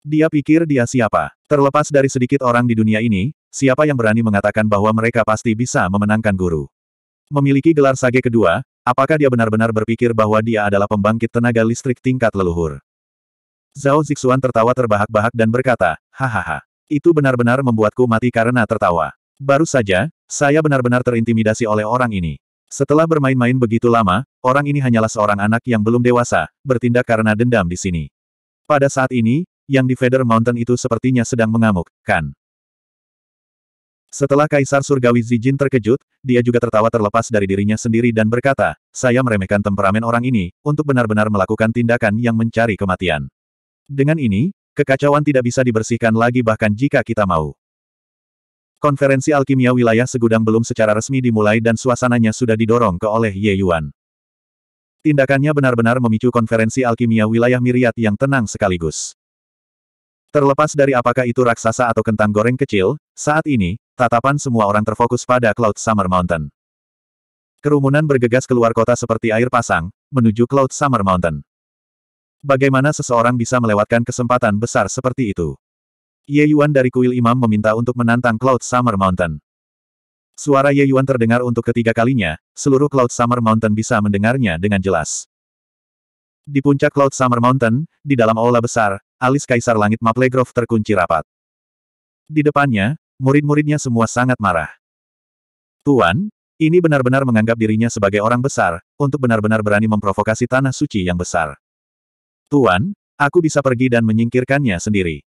Dia pikir dia siapa. Terlepas dari sedikit orang di dunia ini, siapa yang berani mengatakan bahwa mereka pasti bisa memenangkan guru? Memiliki gelar sage kedua, apakah dia benar-benar berpikir bahwa dia adalah pembangkit tenaga listrik tingkat leluhur? Zhao Zixuan tertawa terbahak-bahak dan berkata, hahaha, itu benar-benar membuatku mati karena tertawa. Baru saja, saya benar-benar terintimidasi oleh orang ini. Setelah bermain-main begitu lama, orang ini hanyalah seorang anak yang belum dewasa, bertindak karena dendam di sini. Pada saat ini, yang di Feather Mountain itu sepertinya sedang mengamuk, kan? Setelah Kaisar Surgawi Zijin terkejut, dia juga tertawa terlepas dari dirinya sendiri dan berkata, saya meremehkan temperamen orang ini, untuk benar-benar melakukan tindakan yang mencari kematian. Dengan ini, kekacauan tidak bisa dibersihkan lagi bahkan jika kita mau. Konferensi alkimia wilayah segudang belum secara resmi dimulai dan suasananya sudah didorong ke oleh Ye Yuan. Tindakannya benar-benar memicu konferensi alkimia wilayah miriat yang tenang sekaligus. Terlepas dari apakah itu raksasa atau kentang goreng kecil, saat ini, tatapan semua orang terfokus pada Cloud Summer Mountain. Kerumunan bergegas keluar kota seperti air pasang, menuju Cloud Summer Mountain. Bagaimana seseorang bisa melewatkan kesempatan besar seperti itu? Ye Yuan dari kuil imam meminta untuk menantang Cloud Summer Mountain. Suara Ye Yuan terdengar untuk ketiga kalinya, seluruh Cloud Summer Mountain bisa mendengarnya dengan jelas. Di puncak Cloud Summer Mountain, di dalam aula besar, alis Kaisar Langit Maple terkunci rapat. Di depannya, murid-muridnya semua sangat marah. Tuan, ini benar-benar menganggap dirinya sebagai orang besar, untuk benar-benar berani memprovokasi tanah suci yang besar. Tuan, aku bisa pergi dan menyingkirkannya sendiri.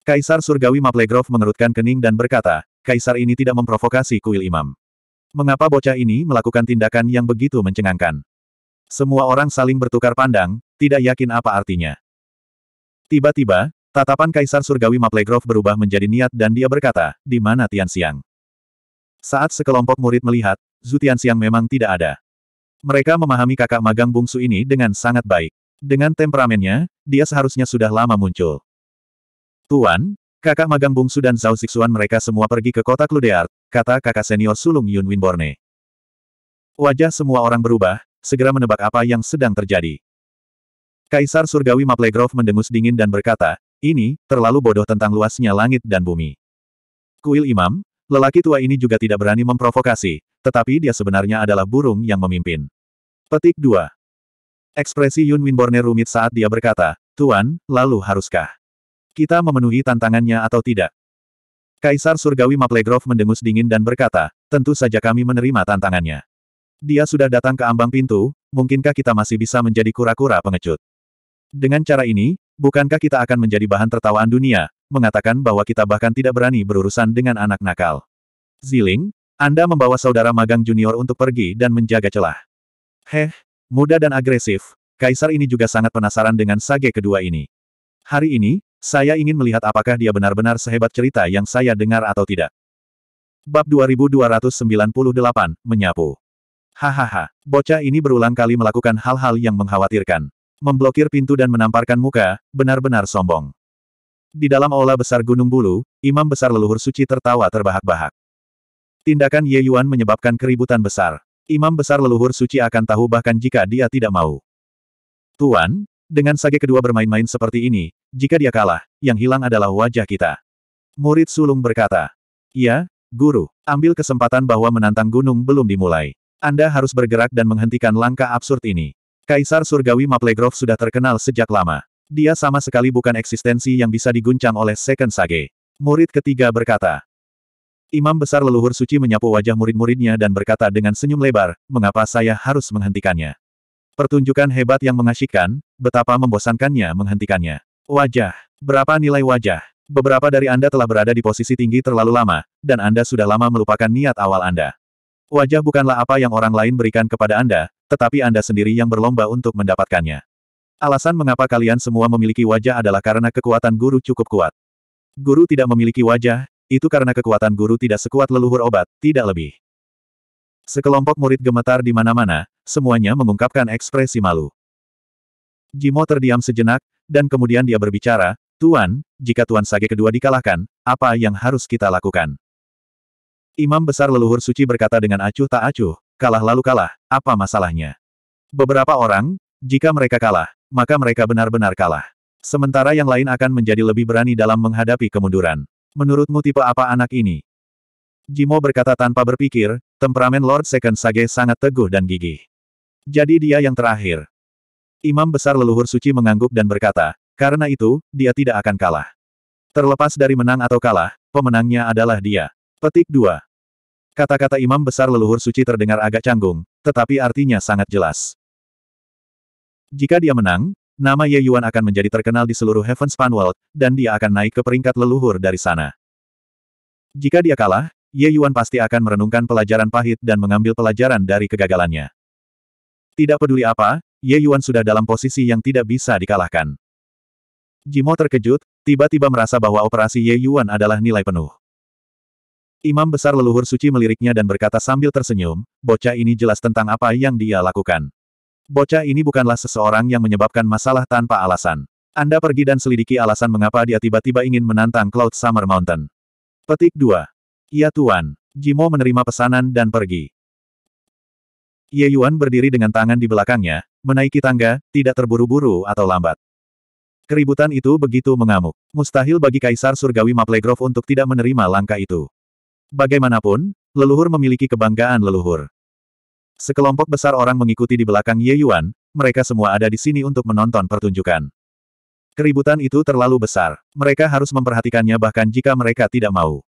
Kaisar Surgawi Maplegrove mengerutkan kening dan berkata, Kaisar ini tidak memprovokasi kuil imam. Mengapa bocah ini melakukan tindakan yang begitu mencengangkan? Semua orang saling bertukar pandang, tidak yakin apa artinya. Tiba-tiba, tatapan Kaisar Surgawi Maplegrove berubah menjadi niat dan dia berkata, di mana Tian Siang? Saat sekelompok murid melihat, Zutian Siang memang tidak ada. Mereka memahami kakak magang bungsu ini dengan sangat baik. Dengan temperamennya, dia seharusnya sudah lama muncul. Tuan, kakak magang bungsu dan Zhao Zixuan mereka semua pergi ke kota Kludeart, kata kakak senior sulung Yun Winborne. Wajah semua orang berubah, segera menebak apa yang sedang terjadi. Kaisar Surgawi Maplegrove mendengus dingin dan berkata, ini, terlalu bodoh tentang luasnya langit dan bumi. Kuil Imam, lelaki tua ini juga tidak berani memprovokasi, tetapi dia sebenarnya adalah burung yang memimpin. Petik 2. Ekspresi Yun Winborne rumit saat dia berkata, Tuan, lalu haruskah? Kita memenuhi tantangannya atau tidak? Kaisar Surgawi Maplegrov mendengus dingin dan berkata, tentu saja kami menerima tantangannya. Dia sudah datang ke ambang pintu, mungkinkah kita masih bisa menjadi kura-kura pengecut? Dengan cara ini, bukankah kita akan menjadi bahan tertawaan dunia, mengatakan bahwa kita bahkan tidak berani berurusan dengan anak nakal. Ziling, Anda membawa saudara magang junior untuk pergi dan menjaga celah. Heh, muda dan agresif, kaisar ini juga sangat penasaran dengan sage kedua ini. Hari ini, saya ingin melihat apakah dia benar-benar sehebat cerita yang saya dengar atau tidak. Bab 2298, Menyapu. Hahaha, bocah ini berulang kali melakukan hal-hal yang mengkhawatirkan. Memblokir pintu dan menamparkan muka, benar-benar sombong. Di dalam aula besar Gunung Bulu, Imam Besar Leluhur Suci tertawa terbahak-bahak. Tindakan Ye Yuan menyebabkan keributan besar. Imam Besar Leluhur Suci akan tahu bahkan jika dia tidak mau. Tuan, dengan sage kedua bermain-main seperti ini, jika dia kalah, yang hilang adalah wajah kita. Murid sulung berkata, "Ya, Guru, ambil kesempatan bahwa menantang gunung belum dimulai. Anda harus bergerak dan menghentikan langkah absurd ini. Kaisar Surgawi Maplegrove sudah terkenal sejak lama. Dia sama sekali bukan eksistensi yang bisa diguncang oleh Second Sage. Murid ketiga berkata, Imam Besar Leluhur Suci menyapu wajah murid-muridnya dan berkata dengan senyum lebar, mengapa saya harus menghentikannya? Pertunjukan hebat yang mengasyikkan, betapa membosankannya menghentikannya. Wajah. Berapa nilai wajah? Beberapa dari Anda telah berada di posisi tinggi terlalu lama, dan Anda sudah lama melupakan niat awal Anda. Wajah bukanlah apa yang orang lain berikan kepada Anda, tetapi Anda sendiri yang berlomba untuk mendapatkannya. Alasan mengapa kalian semua memiliki wajah adalah karena kekuatan guru cukup kuat. Guru tidak memiliki wajah, itu karena kekuatan guru tidak sekuat leluhur obat, tidak lebih. Sekelompok murid gemetar di mana-mana, semuanya mengungkapkan ekspresi malu. Jimo terdiam sejenak, dan kemudian dia berbicara, Tuan, jika Tuan Sage kedua dikalahkan, apa yang harus kita lakukan? Imam Besar Leluhur Suci berkata dengan acuh tak acuh, kalah lalu kalah, apa masalahnya? Beberapa orang, jika mereka kalah, maka mereka benar-benar kalah. Sementara yang lain akan menjadi lebih berani dalam menghadapi kemunduran. Menurutmu tipe apa anak ini? Jimo berkata tanpa berpikir, temperamen Lord Second Sage sangat teguh dan gigih. Jadi dia yang terakhir. Imam besar leluhur suci mengangguk dan berkata, karena itu, dia tidak akan kalah. Terlepas dari menang atau kalah, pemenangnya adalah dia. Petik 2. Kata-kata imam besar leluhur suci terdengar agak canggung, tetapi artinya sangat jelas. Jika dia menang, nama Ye Yuan akan menjadi terkenal di seluruh Heaven Span World, dan dia akan naik ke peringkat leluhur dari sana. Jika dia kalah, Ye Yuan pasti akan merenungkan pelajaran pahit dan mengambil pelajaran dari kegagalannya. Tidak peduli apa, Ye Yuan sudah dalam posisi yang tidak bisa dikalahkan. Jimo terkejut, tiba-tiba merasa bahwa operasi Ye Yuan adalah nilai penuh. Imam besar leluhur suci meliriknya dan berkata sambil tersenyum, bocah ini jelas tentang apa yang dia lakukan. Bocah ini bukanlah seseorang yang menyebabkan masalah tanpa alasan. Anda pergi dan selidiki alasan mengapa dia tiba-tiba ingin menantang Cloud Summer Mountain. Petik 2. Ya Tuan. Jimo menerima pesanan dan pergi. Ye Yuan berdiri dengan tangan di belakangnya, menaiki tangga, tidak terburu-buru atau lambat. Keributan itu begitu mengamuk. Mustahil bagi Kaisar Surgawi Maplegrove untuk tidak menerima langkah itu. Bagaimanapun, leluhur memiliki kebanggaan leluhur. Sekelompok besar orang mengikuti di belakang Ye Yuan, mereka semua ada di sini untuk menonton pertunjukan. Keributan itu terlalu besar. Mereka harus memperhatikannya bahkan jika mereka tidak mau.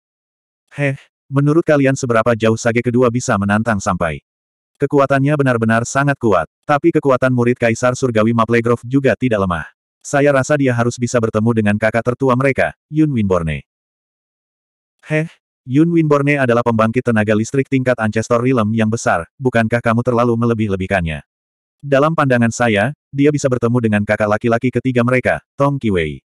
Heh, menurut kalian seberapa jauh Sage kedua bisa menantang sampai? Kekuatannya benar-benar sangat kuat, tapi kekuatan murid Kaisar Surgawi Maplegrove juga tidak lemah. Saya rasa dia harus bisa bertemu dengan kakak tertua mereka, Yun Winborne. Heh, Yun Winborne adalah pembangkit tenaga listrik tingkat Ancestor Realm yang besar, bukankah kamu terlalu melebih-lebihkannya? Dalam pandangan saya, dia bisa bertemu dengan kakak laki-laki ketiga mereka, Tong Kiwei.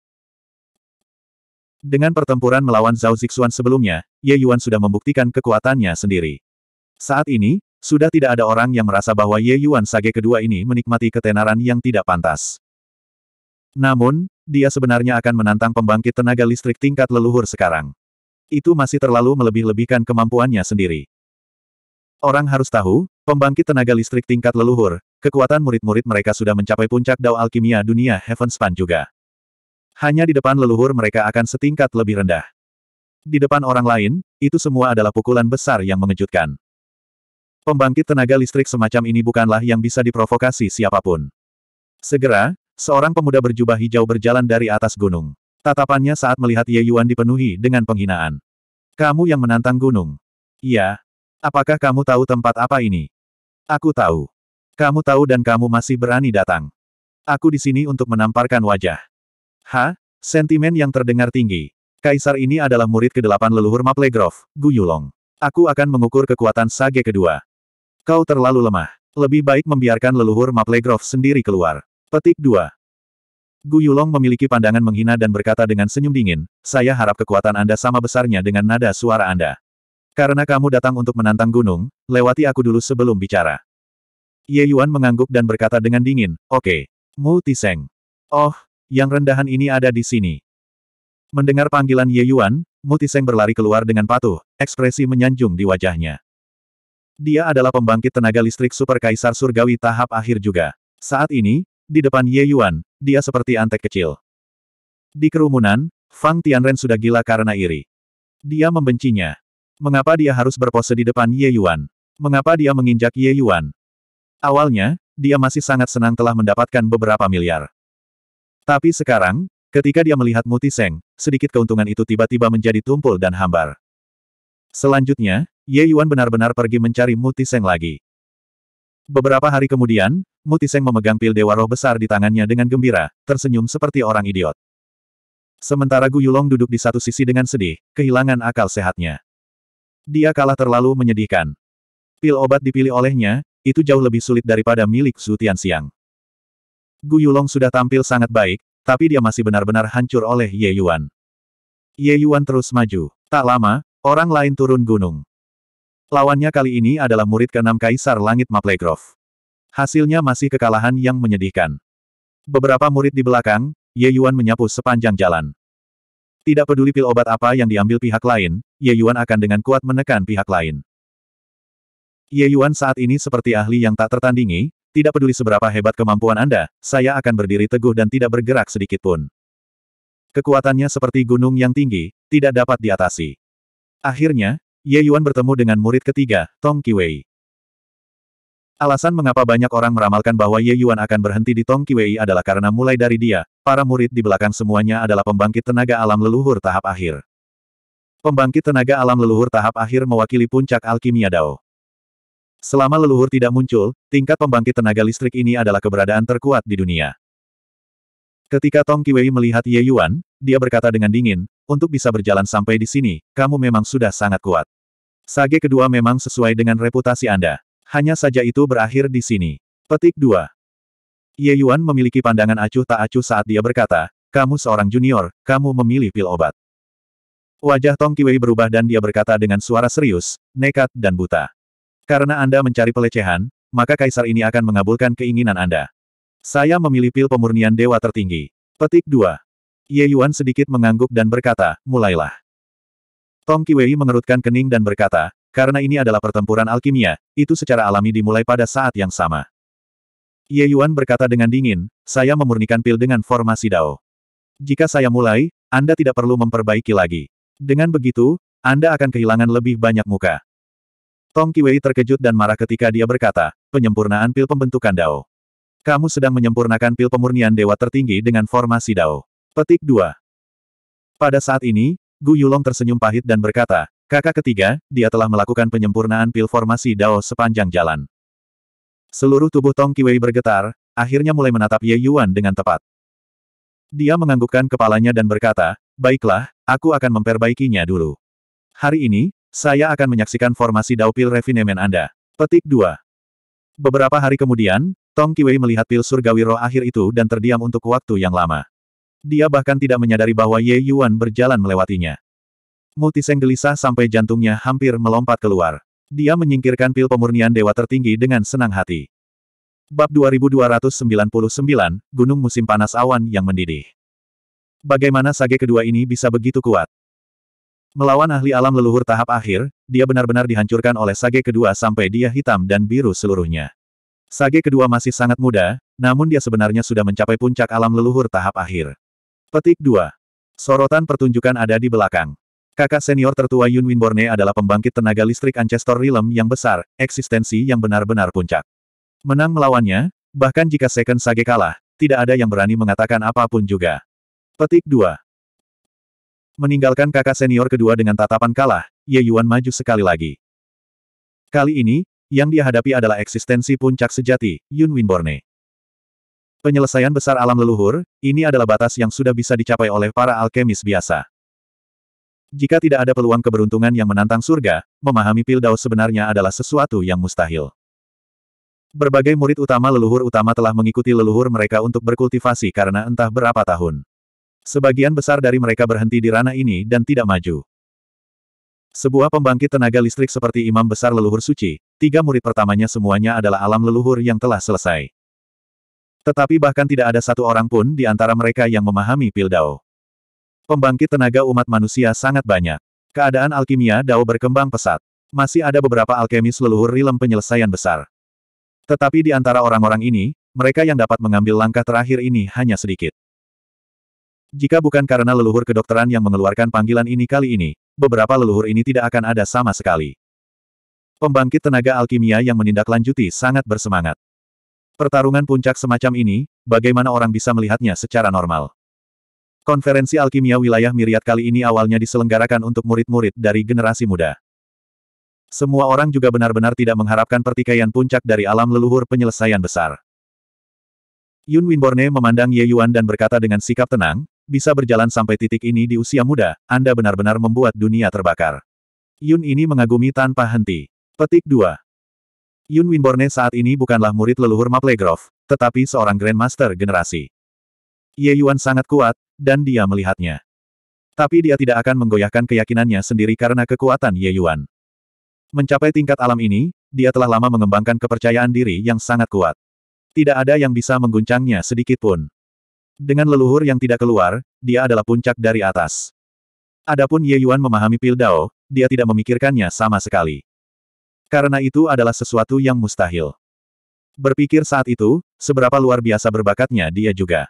Dengan pertempuran melawan Zhao Zixuan sebelumnya, Ye Yuan sudah membuktikan kekuatannya sendiri. Saat ini, sudah tidak ada orang yang merasa bahwa Ye Yuan Sage kedua ini menikmati ketenaran yang tidak pantas. Namun, dia sebenarnya akan menantang pembangkit tenaga listrik tingkat leluhur sekarang. Itu masih terlalu melebih-lebihkan kemampuannya sendiri. Orang harus tahu, pembangkit tenaga listrik tingkat leluhur, kekuatan murid-murid mereka sudah mencapai puncak Dao Alkimia Dunia Heaven Span juga. Hanya di depan leluhur mereka akan setingkat lebih rendah. Di depan orang lain, itu semua adalah pukulan besar yang mengejutkan. Pembangkit tenaga listrik semacam ini bukanlah yang bisa diprovokasi siapapun. Segera, seorang pemuda berjubah hijau berjalan dari atas gunung. Tatapannya saat melihat Ye Yuan dipenuhi dengan penghinaan. Kamu yang menantang gunung. Iya. Apakah kamu tahu tempat apa ini? Aku tahu. Kamu tahu dan kamu masih berani datang. Aku di sini untuk menamparkan wajah. Ha? Sentimen yang terdengar tinggi. Kaisar ini adalah murid ke-8 leluhur Gu Yulong. Aku akan mengukur kekuatan sage kedua. Kau terlalu lemah. Lebih baik membiarkan leluhur Grove sendiri keluar. Petik 2. Yulong memiliki pandangan menghina dan berkata dengan senyum dingin, saya harap kekuatan Anda sama besarnya dengan nada suara Anda. Karena kamu datang untuk menantang gunung, lewati aku dulu sebelum bicara. Ye Yuan mengangguk dan berkata dengan dingin, oke, okay. Mu Tiseng. Oh, yang rendahan ini ada di sini. Mendengar panggilan Ye Yuan, Mutiseng berlari keluar dengan patuh, ekspresi menyanjung di wajahnya. Dia adalah pembangkit tenaga listrik Super Kaisar Surgawi tahap akhir juga. Saat ini, di depan Ye Yuan, dia seperti antek kecil. Di kerumunan, Fang Tianren sudah gila karena iri. Dia membencinya. Mengapa dia harus berpose di depan Ye Yuan? Mengapa dia menginjak Ye Yuan? Awalnya, dia masih sangat senang telah mendapatkan beberapa miliar. Tapi sekarang, ketika dia melihat Mutiseng, sedikit keuntungan itu tiba-tiba menjadi tumpul dan hambar. Selanjutnya, Ye Yuan benar-benar pergi mencari Mutiseng lagi. Beberapa hari kemudian, Mutiseng memegang pil Dewa Roh besar di tangannya dengan gembira, tersenyum seperti orang idiot. Sementara Gu Yulong duduk di satu sisi dengan sedih, kehilangan akal sehatnya. Dia kalah terlalu menyedihkan. Pil obat dipilih olehnya, itu jauh lebih sulit daripada milik Tian Siang. Gu Yulong sudah tampil sangat baik, tapi dia masih benar-benar hancur oleh Ye Yuan. Ye Yuan terus maju. Tak lama, orang lain turun gunung. Lawannya kali ini adalah murid ke-6 Kaisar Langit Maplegrove. Hasilnya masih kekalahan yang menyedihkan. Beberapa murid di belakang, Ye Yuan menyapu sepanjang jalan. Tidak peduli pil obat apa yang diambil pihak lain, Ye Yuan akan dengan kuat menekan pihak lain. Ye Yuan saat ini seperti ahli yang tak tertandingi, tidak peduli seberapa hebat kemampuan Anda, saya akan berdiri teguh dan tidak bergerak sedikit pun. Kekuatannya seperti gunung yang tinggi, tidak dapat diatasi. Akhirnya, Ye Yuan bertemu dengan murid ketiga, Tong Kiwei. Alasan mengapa banyak orang meramalkan bahwa Ye Yuan akan berhenti di Tong Kiwei adalah karena mulai dari dia, para murid di belakang semuanya adalah pembangkit tenaga alam leluhur tahap akhir. Pembangkit tenaga alam leluhur tahap akhir mewakili puncak alkimia Dao. Selama leluhur tidak muncul, tingkat pembangkit tenaga listrik ini adalah keberadaan terkuat di dunia. Ketika Tong Kiwei melihat Ye Yuan, dia berkata dengan dingin, untuk bisa berjalan sampai di sini, kamu memang sudah sangat kuat. Sage kedua memang sesuai dengan reputasi Anda. Hanya saja itu berakhir di sini. Petik 2. Ye Yuan memiliki pandangan acuh tak acuh saat dia berkata, kamu seorang junior, kamu memilih pil obat. Wajah Tong Kiwei berubah dan dia berkata dengan suara serius, nekat dan buta. Karena Anda mencari pelecehan, maka kaisar ini akan mengabulkan keinginan Anda. Saya memilih pil pemurnian dewa tertinggi. Petik 2. Ye Yuan sedikit mengangguk dan berkata, mulailah. Tong Kiwei mengerutkan kening dan berkata, karena ini adalah pertempuran alkimia, itu secara alami dimulai pada saat yang sama. Ye Yuan berkata dengan dingin, saya memurnikan pil dengan formasi Dao. Jika saya mulai, Anda tidak perlu memperbaiki lagi. Dengan begitu, Anda akan kehilangan lebih banyak muka. Tong Kiwei terkejut dan marah ketika dia berkata, penyempurnaan pil pembentukan Dao. Kamu sedang menyempurnakan pil pemurnian dewa tertinggi dengan formasi Dao. Petik 2. Pada saat ini, Gu Yulong tersenyum pahit dan berkata, kakak ketiga, dia telah melakukan penyempurnaan pil formasi Dao sepanjang jalan. Seluruh tubuh Tong Kiwei bergetar, akhirnya mulai menatap Ye Yuan dengan tepat. Dia menganggukkan kepalanya dan berkata, baiklah, aku akan memperbaikinya dulu. Hari ini, saya akan menyaksikan formasi Daupil Refinement Anda. Petik 2. Beberapa hari kemudian, Tong Kiwei melihat pil surgawi roh akhir itu dan terdiam untuk waktu yang lama. Dia bahkan tidak menyadari bahwa Ye Yuan berjalan melewatinya. Mutiseng gelisah sampai jantungnya hampir melompat keluar. Dia menyingkirkan pil pemurnian dewa tertinggi dengan senang hati. Bab 2299, Gunung Musim Panas Awan yang Mendidih. Bagaimana sage kedua ini bisa begitu kuat? Melawan ahli alam leluhur tahap akhir, dia benar-benar dihancurkan oleh sage kedua sampai dia hitam dan biru seluruhnya. Sage kedua masih sangat muda, namun dia sebenarnya sudah mencapai puncak alam leluhur tahap akhir. Petik 2. Sorotan pertunjukan ada di belakang. Kakak senior tertua Yun Winborne adalah pembangkit tenaga listrik Ancestor Realm yang besar, eksistensi yang benar-benar puncak. Menang melawannya, bahkan jika second sage kalah, tidak ada yang berani mengatakan apapun juga. Petik 2. Meninggalkan kakak senior kedua dengan tatapan kalah, Ye Yuan maju sekali lagi. Kali ini, yang dihadapi adalah eksistensi puncak sejati, Yun Winborne. Penyelesaian besar alam leluhur, ini adalah batas yang sudah bisa dicapai oleh para alkemis biasa. Jika tidak ada peluang keberuntungan yang menantang surga, memahami pil Dao sebenarnya adalah sesuatu yang mustahil. Berbagai murid utama leluhur utama telah mengikuti leluhur mereka untuk berkultivasi karena entah berapa tahun. Sebagian besar dari mereka berhenti di ranah ini dan tidak maju. Sebuah pembangkit tenaga listrik seperti imam besar leluhur suci, tiga murid pertamanya semuanya adalah alam leluhur yang telah selesai. Tetapi bahkan tidak ada satu orang pun di antara mereka yang memahami pil Pildao. Pembangkit tenaga umat manusia sangat banyak. Keadaan alkimia Dao berkembang pesat. Masih ada beberapa alkemis leluhur rilem penyelesaian besar. Tetapi di antara orang-orang ini, mereka yang dapat mengambil langkah terakhir ini hanya sedikit. Jika bukan karena leluhur kedokteran yang mengeluarkan panggilan ini kali ini, beberapa leluhur ini tidak akan ada sama sekali. Pembangkit tenaga alkimia yang menindaklanjuti sangat bersemangat. Pertarungan puncak semacam ini, bagaimana orang bisa melihatnya secara normal? Konferensi alkimia wilayah Miriat kali ini awalnya diselenggarakan untuk murid-murid dari generasi muda. Semua orang juga benar-benar tidak mengharapkan pertikaian puncak dari alam leluhur penyelesaian besar. Yun Winborne memandang Ye Yuan dan berkata dengan sikap tenang, bisa berjalan sampai titik ini di usia muda, Anda benar-benar membuat dunia terbakar. Yun ini mengagumi tanpa henti. Petik 2. Yun Winborne saat ini bukanlah murid leluhur Maplegrove, tetapi seorang Grandmaster generasi. Ye Yuan sangat kuat, dan dia melihatnya. Tapi dia tidak akan menggoyahkan keyakinannya sendiri karena kekuatan Ye Yuan. Mencapai tingkat alam ini, dia telah lama mengembangkan kepercayaan diri yang sangat kuat. Tidak ada yang bisa mengguncangnya sedikitpun. Dengan leluhur yang tidak keluar, dia adalah puncak dari atas. Adapun Ye Yuan memahami pil Dao, dia tidak memikirkannya sama sekali. Karena itu adalah sesuatu yang mustahil. Berpikir saat itu, seberapa luar biasa berbakatnya dia juga.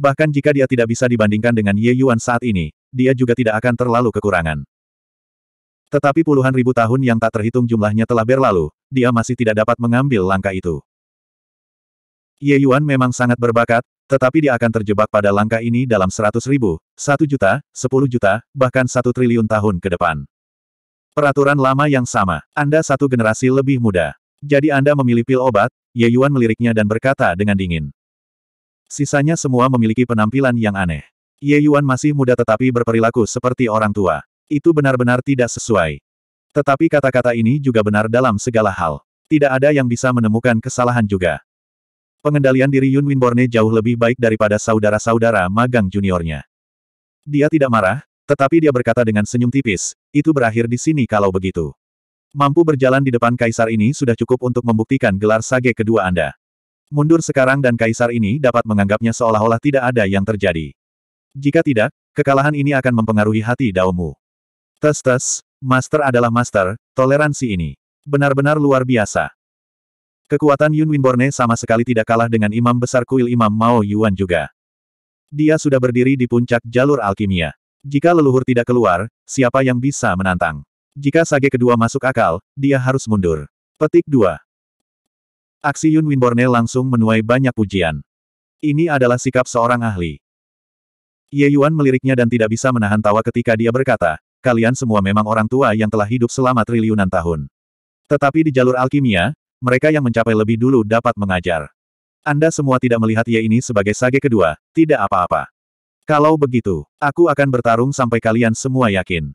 Bahkan jika dia tidak bisa dibandingkan dengan Ye Yuan saat ini, dia juga tidak akan terlalu kekurangan. Tetapi puluhan ribu tahun yang tak terhitung jumlahnya telah berlalu, dia masih tidak dapat mengambil langkah itu. Ye Yuan memang sangat berbakat, tetapi dia akan terjebak pada langkah ini dalam seratus ribu, satu juta, sepuluh juta, bahkan satu triliun tahun ke depan. Peraturan lama yang sama, Anda satu generasi lebih muda. Jadi Anda memilih pil obat, Ye Yuan meliriknya dan berkata dengan dingin. Sisanya semua memiliki penampilan yang aneh. Ye Yuan masih muda tetapi berperilaku seperti orang tua. Itu benar-benar tidak sesuai. Tetapi kata-kata ini juga benar dalam segala hal. Tidak ada yang bisa menemukan kesalahan juga. Pengendalian diri Yun Winborne jauh lebih baik daripada saudara-saudara magang juniornya. Dia tidak marah, tetapi dia berkata dengan senyum tipis, itu berakhir di sini kalau begitu. Mampu berjalan di depan kaisar ini sudah cukup untuk membuktikan gelar sage kedua Anda. Mundur sekarang dan kaisar ini dapat menganggapnya seolah-olah tidak ada yang terjadi. Jika tidak, kekalahan ini akan mempengaruhi hati daumu. Tes-tes, master adalah master, toleransi ini. Benar-benar luar biasa. Kekuatan Yun Winborne sama sekali tidak kalah dengan imam besar kuil Imam Mao Yuan juga. Dia sudah berdiri di puncak jalur alkimia. Jika leluhur tidak keluar, siapa yang bisa menantang? Jika sage kedua masuk akal, dia harus mundur. Petik 2. Aksi Yun Winborne langsung menuai banyak pujian. Ini adalah sikap seorang ahli. Ye Yuan meliriknya dan tidak bisa menahan tawa ketika dia berkata, kalian semua memang orang tua yang telah hidup selama triliunan tahun. Tetapi di jalur alkimia, mereka yang mencapai lebih dulu dapat mengajar. Anda semua tidak melihat Ye ini sebagai sage kedua, tidak apa-apa. Kalau begitu, aku akan bertarung sampai kalian semua yakin.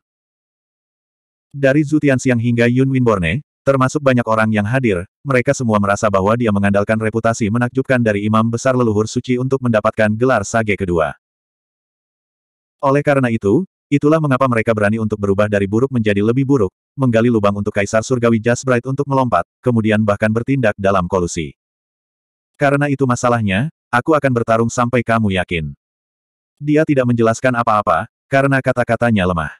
Dari Zutian Siang hingga Yun Winborne, termasuk banyak orang yang hadir, mereka semua merasa bahwa dia mengandalkan reputasi menakjubkan dari imam besar leluhur suci untuk mendapatkan gelar sage kedua. Oleh karena itu, Itulah mengapa mereka berani untuk berubah dari buruk menjadi lebih buruk, menggali lubang untuk Kaisar Surgawi Jasbright untuk melompat, kemudian bahkan bertindak dalam kolusi. Karena itu masalahnya, aku akan bertarung sampai kamu yakin. Dia tidak menjelaskan apa-apa, karena kata-katanya lemah.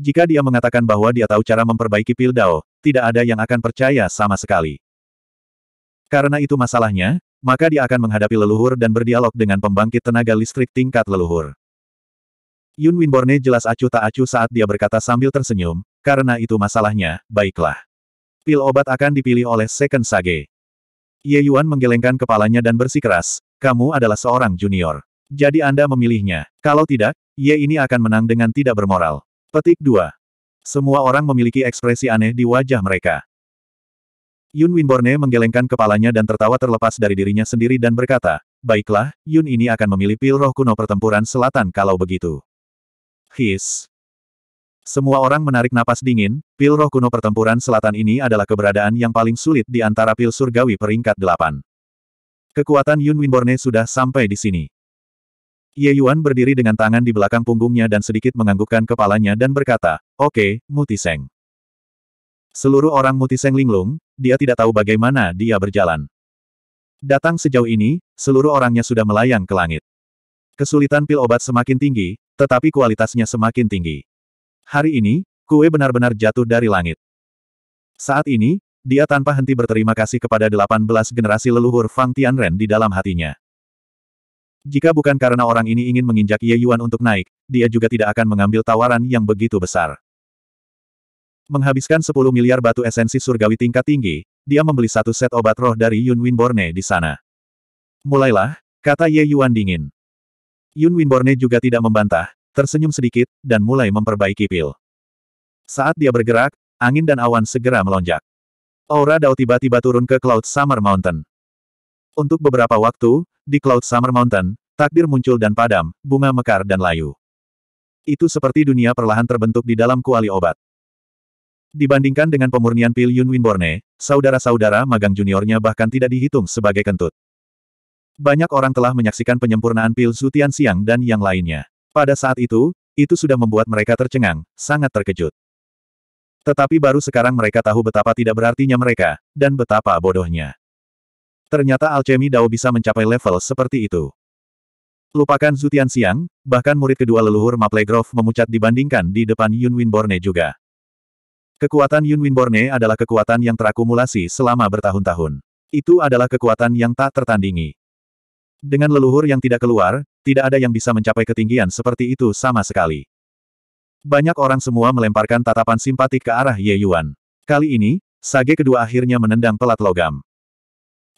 Jika dia mengatakan bahwa dia tahu cara memperbaiki Pildao, tidak ada yang akan percaya sama sekali. Karena itu masalahnya, maka dia akan menghadapi leluhur dan berdialog dengan pembangkit tenaga listrik tingkat leluhur. Yun Winborne jelas acuh tak acuh saat dia berkata sambil tersenyum, karena itu masalahnya, baiklah. Pil obat akan dipilih oleh Second Sage. Ye Yuan menggelengkan kepalanya dan bersikeras, kamu adalah seorang junior. Jadi Anda memilihnya. Kalau tidak, Ye ini akan menang dengan tidak bermoral. Petik 2. Semua orang memiliki ekspresi aneh di wajah mereka. Yun Winborne menggelengkan kepalanya dan tertawa terlepas dari dirinya sendiri dan berkata, Baiklah, Yun ini akan memilih pil roh kuno pertempuran selatan kalau begitu. His. Semua orang menarik napas dingin, pil roh kuno pertempuran selatan ini adalah keberadaan yang paling sulit di antara pil surgawi peringkat delapan. Kekuatan Yun Winborne sudah sampai di sini. Ye Yuan berdiri dengan tangan di belakang punggungnya dan sedikit menganggukkan kepalanya dan berkata, Oke, okay, Mutiseng. Seluruh orang Mutiseng linglung, dia tidak tahu bagaimana dia berjalan. Datang sejauh ini, seluruh orangnya sudah melayang ke langit. Kesulitan pil obat semakin tinggi, tetapi kualitasnya semakin tinggi. Hari ini, kue benar-benar jatuh dari langit. Saat ini, dia tanpa henti berterima kasih kepada 18 generasi leluhur Fang Tianren di dalam hatinya. Jika bukan karena orang ini ingin menginjak Ye Yuan untuk naik, dia juga tidak akan mengambil tawaran yang begitu besar. Menghabiskan 10 miliar batu esensi surgawi tingkat tinggi, dia membeli satu set obat roh dari Yun Winborne di sana. Mulailah, kata Ye Yuan dingin. Yun Winborne juga tidak membantah, tersenyum sedikit, dan mulai memperbaiki pil. Saat dia bergerak, angin dan awan segera melonjak. Aura Dao tiba-tiba turun ke Cloud Summer Mountain. Untuk beberapa waktu, di Cloud Summer Mountain, takdir muncul dan padam, bunga mekar dan layu. Itu seperti dunia perlahan terbentuk di dalam kuali obat. Dibandingkan dengan pemurnian pil Yun Winborne, saudara-saudara magang juniornya bahkan tidak dihitung sebagai kentut. Banyak orang telah menyaksikan penyempurnaan pil Zutian Siang dan yang lainnya. Pada saat itu, itu sudah membuat mereka tercengang, sangat terkejut. Tetapi baru sekarang mereka tahu betapa tidak berartinya mereka, dan betapa bodohnya. Ternyata alchemy Dao bisa mencapai level seperti itu. Lupakan Zutian Siang, bahkan murid kedua leluhur Maple Grove memucat dibandingkan di depan Yun Winborne juga. Kekuatan Yun Winborne adalah kekuatan yang terakumulasi selama bertahun-tahun. Itu adalah kekuatan yang tak tertandingi. Dengan leluhur yang tidak keluar, tidak ada yang bisa mencapai ketinggian seperti itu sama sekali. Banyak orang semua melemparkan tatapan simpatik ke arah Ye Yuan. Kali ini, sage kedua akhirnya menendang pelat logam.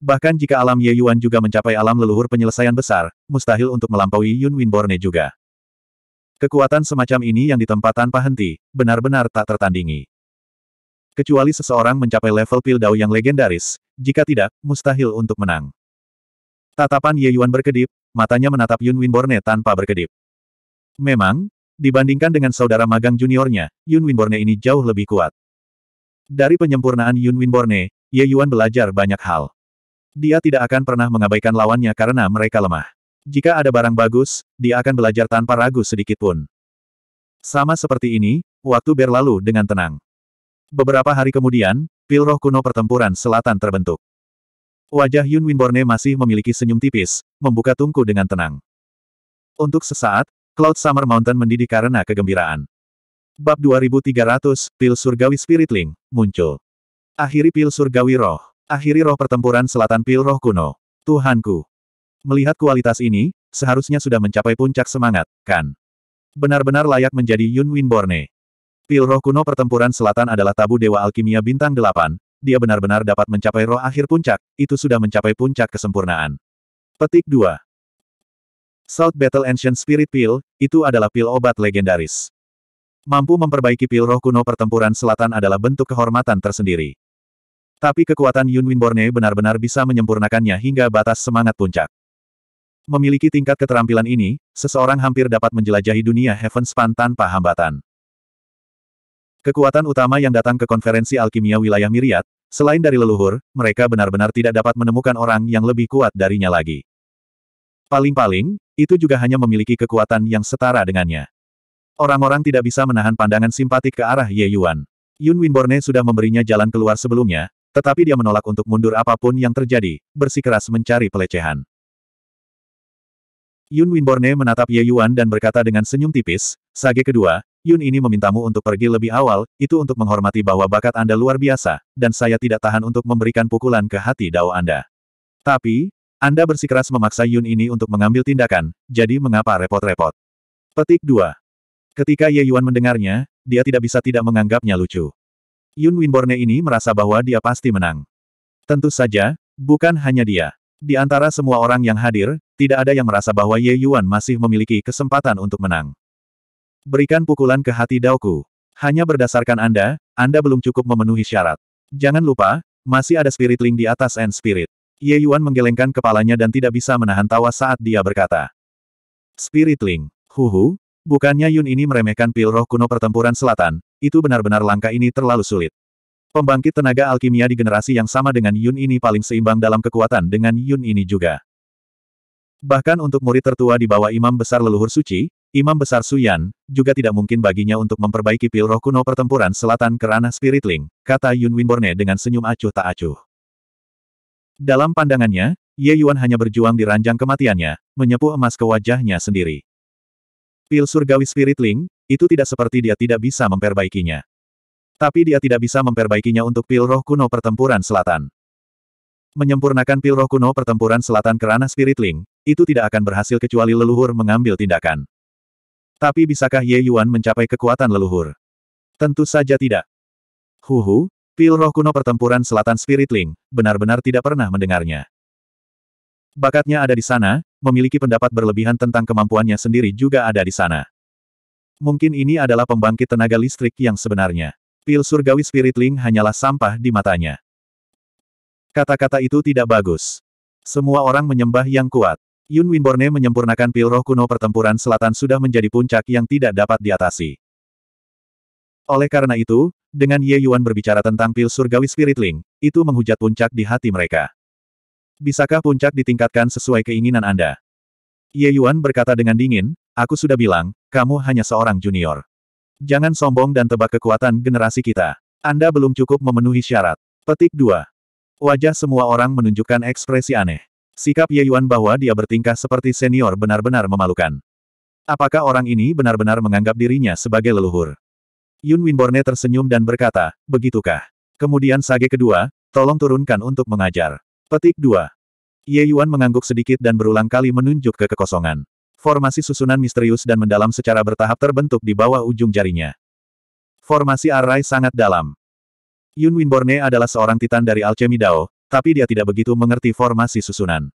Bahkan jika alam Ye Yuan juga mencapai alam leluhur penyelesaian besar, mustahil untuk melampaui Yun Winborne juga. Kekuatan semacam ini yang ditempa tanpa henti, benar-benar tak tertandingi. Kecuali seseorang mencapai level Pildau yang legendaris, jika tidak, mustahil untuk menang. Tatapan Ye Yuan berkedip, matanya menatap Yun Winborne tanpa berkedip. Memang, dibandingkan dengan saudara magang juniornya, Yun Winborne ini jauh lebih kuat. Dari penyempurnaan Yun Winborne, Ye Yuan belajar banyak hal. Dia tidak akan pernah mengabaikan lawannya karena mereka lemah. Jika ada barang bagus, dia akan belajar tanpa ragu sedikitpun. Sama seperti ini, waktu berlalu dengan tenang. Beberapa hari kemudian, pil roh kuno pertempuran selatan terbentuk. Wajah Yun Winborne masih memiliki senyum tipis, membuka tungku dengan tenang. Untuk sesaat, Cloud Summer Mountain mendidih karena kegembiraan. Bab 2300, Pil Surgawi Spiritling, muncul. Akhiri Pil Surgawi Roh. Akhiri roh pertempuran selatan Pil Roh Kuno. Tuhanku. Melihat kualitas ini, seharusnya sudah mencapai puncak semangat, kan? Benar-benar layak menjadi Yun Winborne. Pil Roh Kuno pertempuran selatan adalah tabu Dewa Alkimia Bintang 8, dia benar-benar dapat mencapai roh akhir puncak, itu sudah mencapai puncak kesempurnaan. Petik 2. South Battle Ancient Spirit Pill, itu adalah pil obat legendaris. Mampu memperbaiki pil roh kuno pertempuran selatan adalah bentuk kehormatan tersendiri. Tapi kekuatan Yun Winborne benar-benar bisa menyempurnakannya hingga batas semangat puncak. Memiliki tingkat keterampilan ini, seseorang hampir dapat menjelajahi dunia Heaven Span tanpa hambatan. Kekuatan utama yang datang ke konferensi alkimia wilayah Miriat, selain dari leluhur, mereka benar-benar tidak dapat menemukan orang yang lebih kuat darinya lagi. Paling-paling, itu juga hanya memiliki kekuatan yang setara dengannya. Orang-orang tidak bisa menahan pandangan simpatik ke arah Ye Yuan. Yun Winborne sudah memberinya jalan keluar sebelumnya, tetapi dia menolak untuk mundur apapun yang terjadi, bersikeras mencari pelecehan. Yun Winborne menatap Ye Yuan dan berkata dengan senyum tipis, Sage kedua, Yun ini memintamu untuk pergi lebih awal, itu untuk menghormati bahwa bakat Anda luar biasa, dan saya tidak tahan untuk memberikan pukulan ke hati dao Anda. Tapi, Anda bersikeras memaksa Yun ini untuk mengambil tindakan, jadi mengapa repot-repot? Petik 2. Ketika Ye Yuan mendengarnya, dia tidak bisa tidak menganggapnya lucu. Yun Winborne ini merasa bahwa dia pasti menang. Tentu saja, bukan hanya dia. Di antara semua orang yang hadir, tidak ada yang merasa bahwa Ye Yuan masih memiliki kesempatan untuk menang. Berikan pukulan ke hati Daoku. Hanya berdasarkan Anda, Anda belum cukup memenuhi syarat. Jangan lupa, masih ada spirit link di atas end spirit. Ye Yuan menggelengkan kepalanya dan tidak bisa menahan tawa saat dia berkata. Spirit link, huhu, bukannya Yun ini meremehkan pil roh kuno pertempuran selatan, itu benar-benar langkah ini terlalu sulit. Pembangkit tenaga alkimia di generasi yang sama dengan Yun ini paling seimbang dalam kekuatan dengan Yun ini juga. Bahkan untuk murid tertua di bawah imam besar leluhur suci, Imam Besar Suyan, juga tidak mungkin baginya untuk memperbaiki pil roh kuno pertempuran selatan ke ranah spiritling, kata Yun Winborne dengan senyum acuh tak acuh. Dalam pandangannya, Ye Yuan hanya berjuang di ranjang kematiannya, menyepuh emas ke wajahnya sendiri. Pil surgawi spiritling, itu tidak seperti dia tidak bisa memperbaikinya. Tapi dia tidak bisa memperbaikinya untuk pil roh kuno pertempuran selatan. Menyempurnakan pil roh kuno pertempuran selatan kerana spiritling, itu tidak akan berhasil kecuali leluhur mengambil tindakan. Tapi bisakah Ye Yuan mencapai kekuatan leluhur? Tentu saja tidak. Huhu, pil roh kuno pertempuran selatan Spiritling, benar-benar tidak pernah mendengarnya. Bakatnya ada di sana, memiliki pendapat berlebihan tentang kemampuannya sendiri juga ada di sana. Mungkin ini adalah pembangkit tenaga listrik yang sebenarnya. Pil surgawi Spiritling hanyalah sampah di matanya. Kata-kata itu tidak bagus. Semua orang menyembah yang kuat. Yun Winborne menyempurnakan pil roh kuno pertempuran selatan sudah menjadi puncak yang tidak dapat diatasi. Oleh karena itu, dengan Ye Yuan berbicara tentang pil surgawi Spirit Link, itu menghujat puncak di hati mereka. Bisakah puncak ditingkatkan sesuai keinginan Anda? Ye Yuan berkata dengan dingin, aku sudah bilang, kamu hanya seorang junior. Jangan sombong dan tebak kekuatan generasi kita. Anda belum cukup memenuhi syarat. Petik 2. Wajah semua orang menunjukkan ekspresi aneh. Sikap Ye Yuan bahwa dia bertingkah seperti senior benar-benar memalukan. Apakah orang ini benar-benar menganggap dirinya sebagai leluhur? Yun Winborne tersenyum dan berkata, begitukah? Kemudian sage kedua, tolong turunkan untuk mengajar. Petik 2. Ye Yuan mengangguk sedikit dan berulang kali menunjuk ke kekosongan. Formasi susunan misterius dan mendalam secara bertahap terbentuk di bawah ujung jarinya. Formasi arai sangat dalam. Yun Winborne adalah seorang titan dari Alchemy Dao, tapi dia tidak begitu mengerti formasi susunan.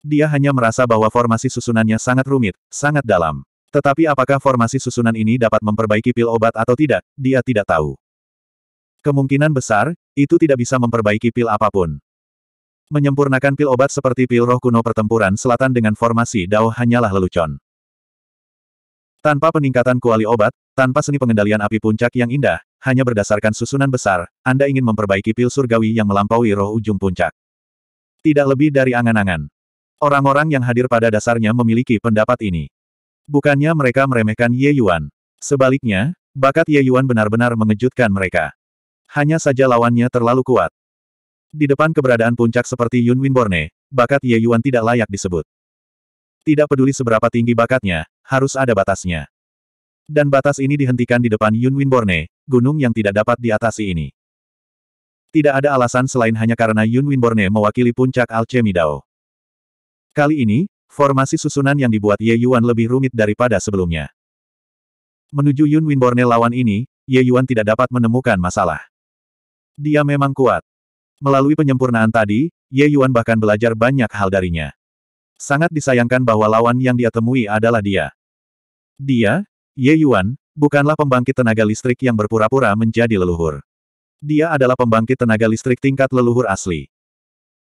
Dia hanya merasa bahwa formasi susunannya sangat rumit, sangat dalam. Tetapi apakah formasi susunan ini dapat memperbaiki pil obat atau tidak, dia tidak tahu. Kemungkinan besar, itu tidak bisa memperbaiki pil apapun. Menyempurnakan pil obat seperti pil roh kuno pertempuran selatan dengan formasi Dao hanyalah lelucon. Tanpa peningkatan kuali obat, tanpa seni pengendalian api puncak yang indah, hanya berdasarkan susunan besar, Anda ingin memperbaiki pil surgawi yang melampaui roh ujung puncak. Tidak lebih dari angan-angan. Orang-orang yang hadir pada dasarnya memiliki pendapat ini. Bukannya mereka meremehkan Ye Yuan. Sebaliknya, bakat Ye Yuan benar-benar mengejutkan mereka. Hanya saja lawannya terlalu kuat. Di depan keberadaan puncak seperti Yun Winborne, bakat Ye Yuan tidak layak disebut. Tidak peduli seberapa tinggi bakatnya, harus ada batasnya dan batas ini dihentikan di depan Yun Winborne, gunung yang tidak dapat diatasi ini. Tidak ada alasan selain hanya karena Yun Winborne mewakili puncak alchemy Dao. Kali ini, formasi susunan yang dibuat Ye Yuan lebih rumit daripada sebelumnya. Menuju Yun Winborne lawan ini, Ye Yuan tidak dapat menemukan masalah. Dia memang kuat. Melalui penyempurnaan tadi, Ye Yuan bahkan belajar banyak hal darinya. Sangat disayangkan bahwa lawan yang dia temui adalah dia. Dia, Ye Yuan, bukanlah pembangkit tenaga listrik yang berpura-pura menjadi leluhur. Dia adalah pembangkit tenaga listrik tingkat leluhur asli.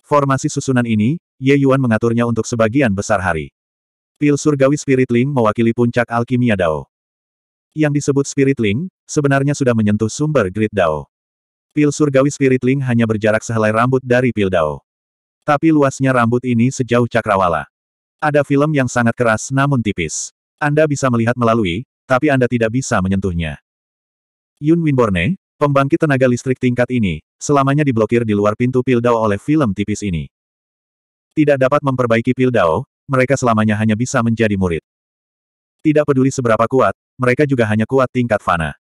Formasi susunan ini, Ye Yuan mengaturnya untuk sebagian besar hari. Pil surgawi Spirit Link mewakili puncak alkimia Dao. Yang disebut Spirit Link, sebenarnya sudah menyentuh sumber grid Dao. Pil surgawi Spirit Link hanya berjarak sehelai rambut dari pil Dao. Tapi luasnya rambut ini sejauh cakrawala. Ada film yang sangat keras namun tipis. Anda bisa melihat melalui, tapi Anda tidak bisa menyentuhnya. Yun Winborne, pembangkit tenaga listrik tingkat ini, selamanya diblokir di luar pintu Pildao oleh film tipis ini. Tidak dapat memperbaiki Pildao, mereka selamanya hanya bisa menjadi murid. Tidak peduli seberapa kuat, mereka juga hanya kuat tingkat fana.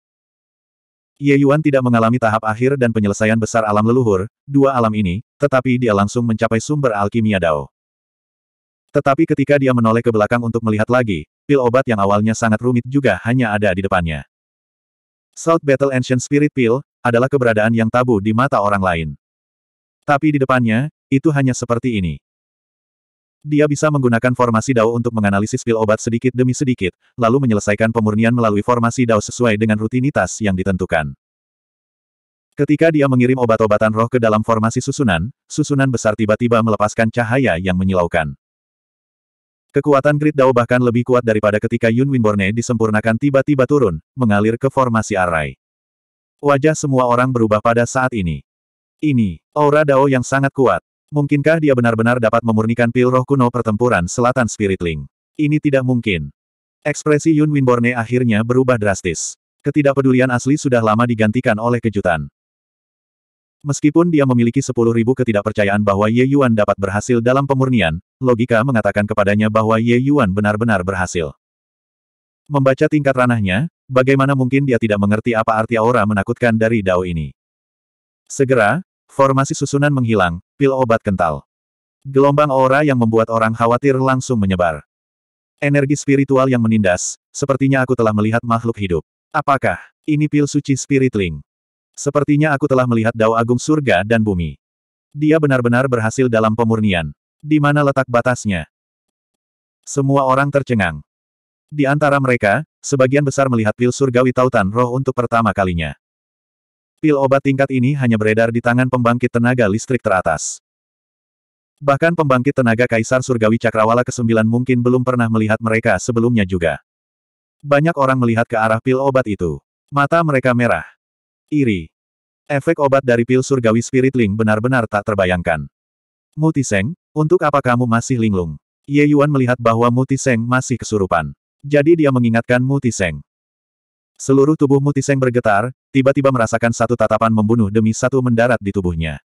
Ye Yuan tidak mengalami tahap akhir dan penyelesaian besar alam leluhur, dua alam ini, tetapi dia langsung mencapai sumber alkimia Dao. Tetapi ketika dia menoleh ke belakang untuk melihat lagi, pil obat yang awalnya sangat rumit juga hanya ada di depannya. Salt Battle Ancient Spirit Pill adalah keberadaan yang tabu di mata orang lain. Tapi di depannya, itu hanya seperti ini. Dia bisa menggunakan formasi DAO untuk menganalisis pil obat sedikit demi sedikit, lalu menyelesaikan pemurnian melalui formasi DAO sesuai dengan rutinitas yang ditentukan. Ketika dia mengirim obat-obatan roh ke dalam formasi susunan, susunan besar tiba-tiba melepaskan cahaya yang menyilaukan. Kekuatan grid Dao bahkan lebih kuat daripada ketika Yun Winborne disempurnakan tiba-tiba turun, mengalir ke formasi Arai. Wajah semua orang berubah pada saat ini. Ini, aura Dao yang sangat kuat. Mungkinkah dia benar-benar dapat memurnikan pil roh kuno pertempuran selatan Spiritling? Ini tidak mungkin. Ekspresi Yun Winborne akhirnya berubah drastis. Ketidakpedulian asli sudah lama digantikan oleh kejutan. Meskipun dia memiliki ribu ketidakpercayaan bahwa Ye Yuan dapat berhasil dalam pemurnian, logika mengatakan kepadanya bahwa Ye Yuan benar-benar berhasil. Membaca tingkat ranahnya, bagaimana mungkin dia tidak mengerti apa arti aura menakutkan dari dao ini. Segera, formasi susunan menghilang, pil obat kental. Gelombang aura yang membuat orang khawatir langsung menyebar. Energi spiritual yang menindas, sepertinya aku telah melihat makhluk hidup. Apakah ini pil suci Spiritling? Sepertinya aku telah melihat Dao Agung Surga dan Bumi. Dia benar-benar berhasil dalam pemurnian. Di mana letak batasnya? Semua orang tercengang. Di antara mereka, sebagian besar melihat pil surgawi tautan roh untuk pertama kalinya. Pil obat tingkat ini hanya beredar di tangan pembangkit tenaga listrik teratas. Bahkan pembangkit tenaga Kaisar Surgawi Cakrawala ke-9 mungkin belum pernah melihat mereka sebelumnya juga. Banyak orang melihat ke arah pil obat itu. Mata mereka merah. Iri. Efek obat dari pil surgawi Spirit Link benar-benar tak terbayangkan. Mutiseng, untuk apa kamu masih linglung? Ye Yuan melihat bahwa Mutiseng masih kesurupan. Jadi dia mengingatkan Mutiseng. Seluruh tubuh Mutiseng bergetar, tiba-tiba merasakan satu tatapan membunuh demi satu mendarat di tubuhnya.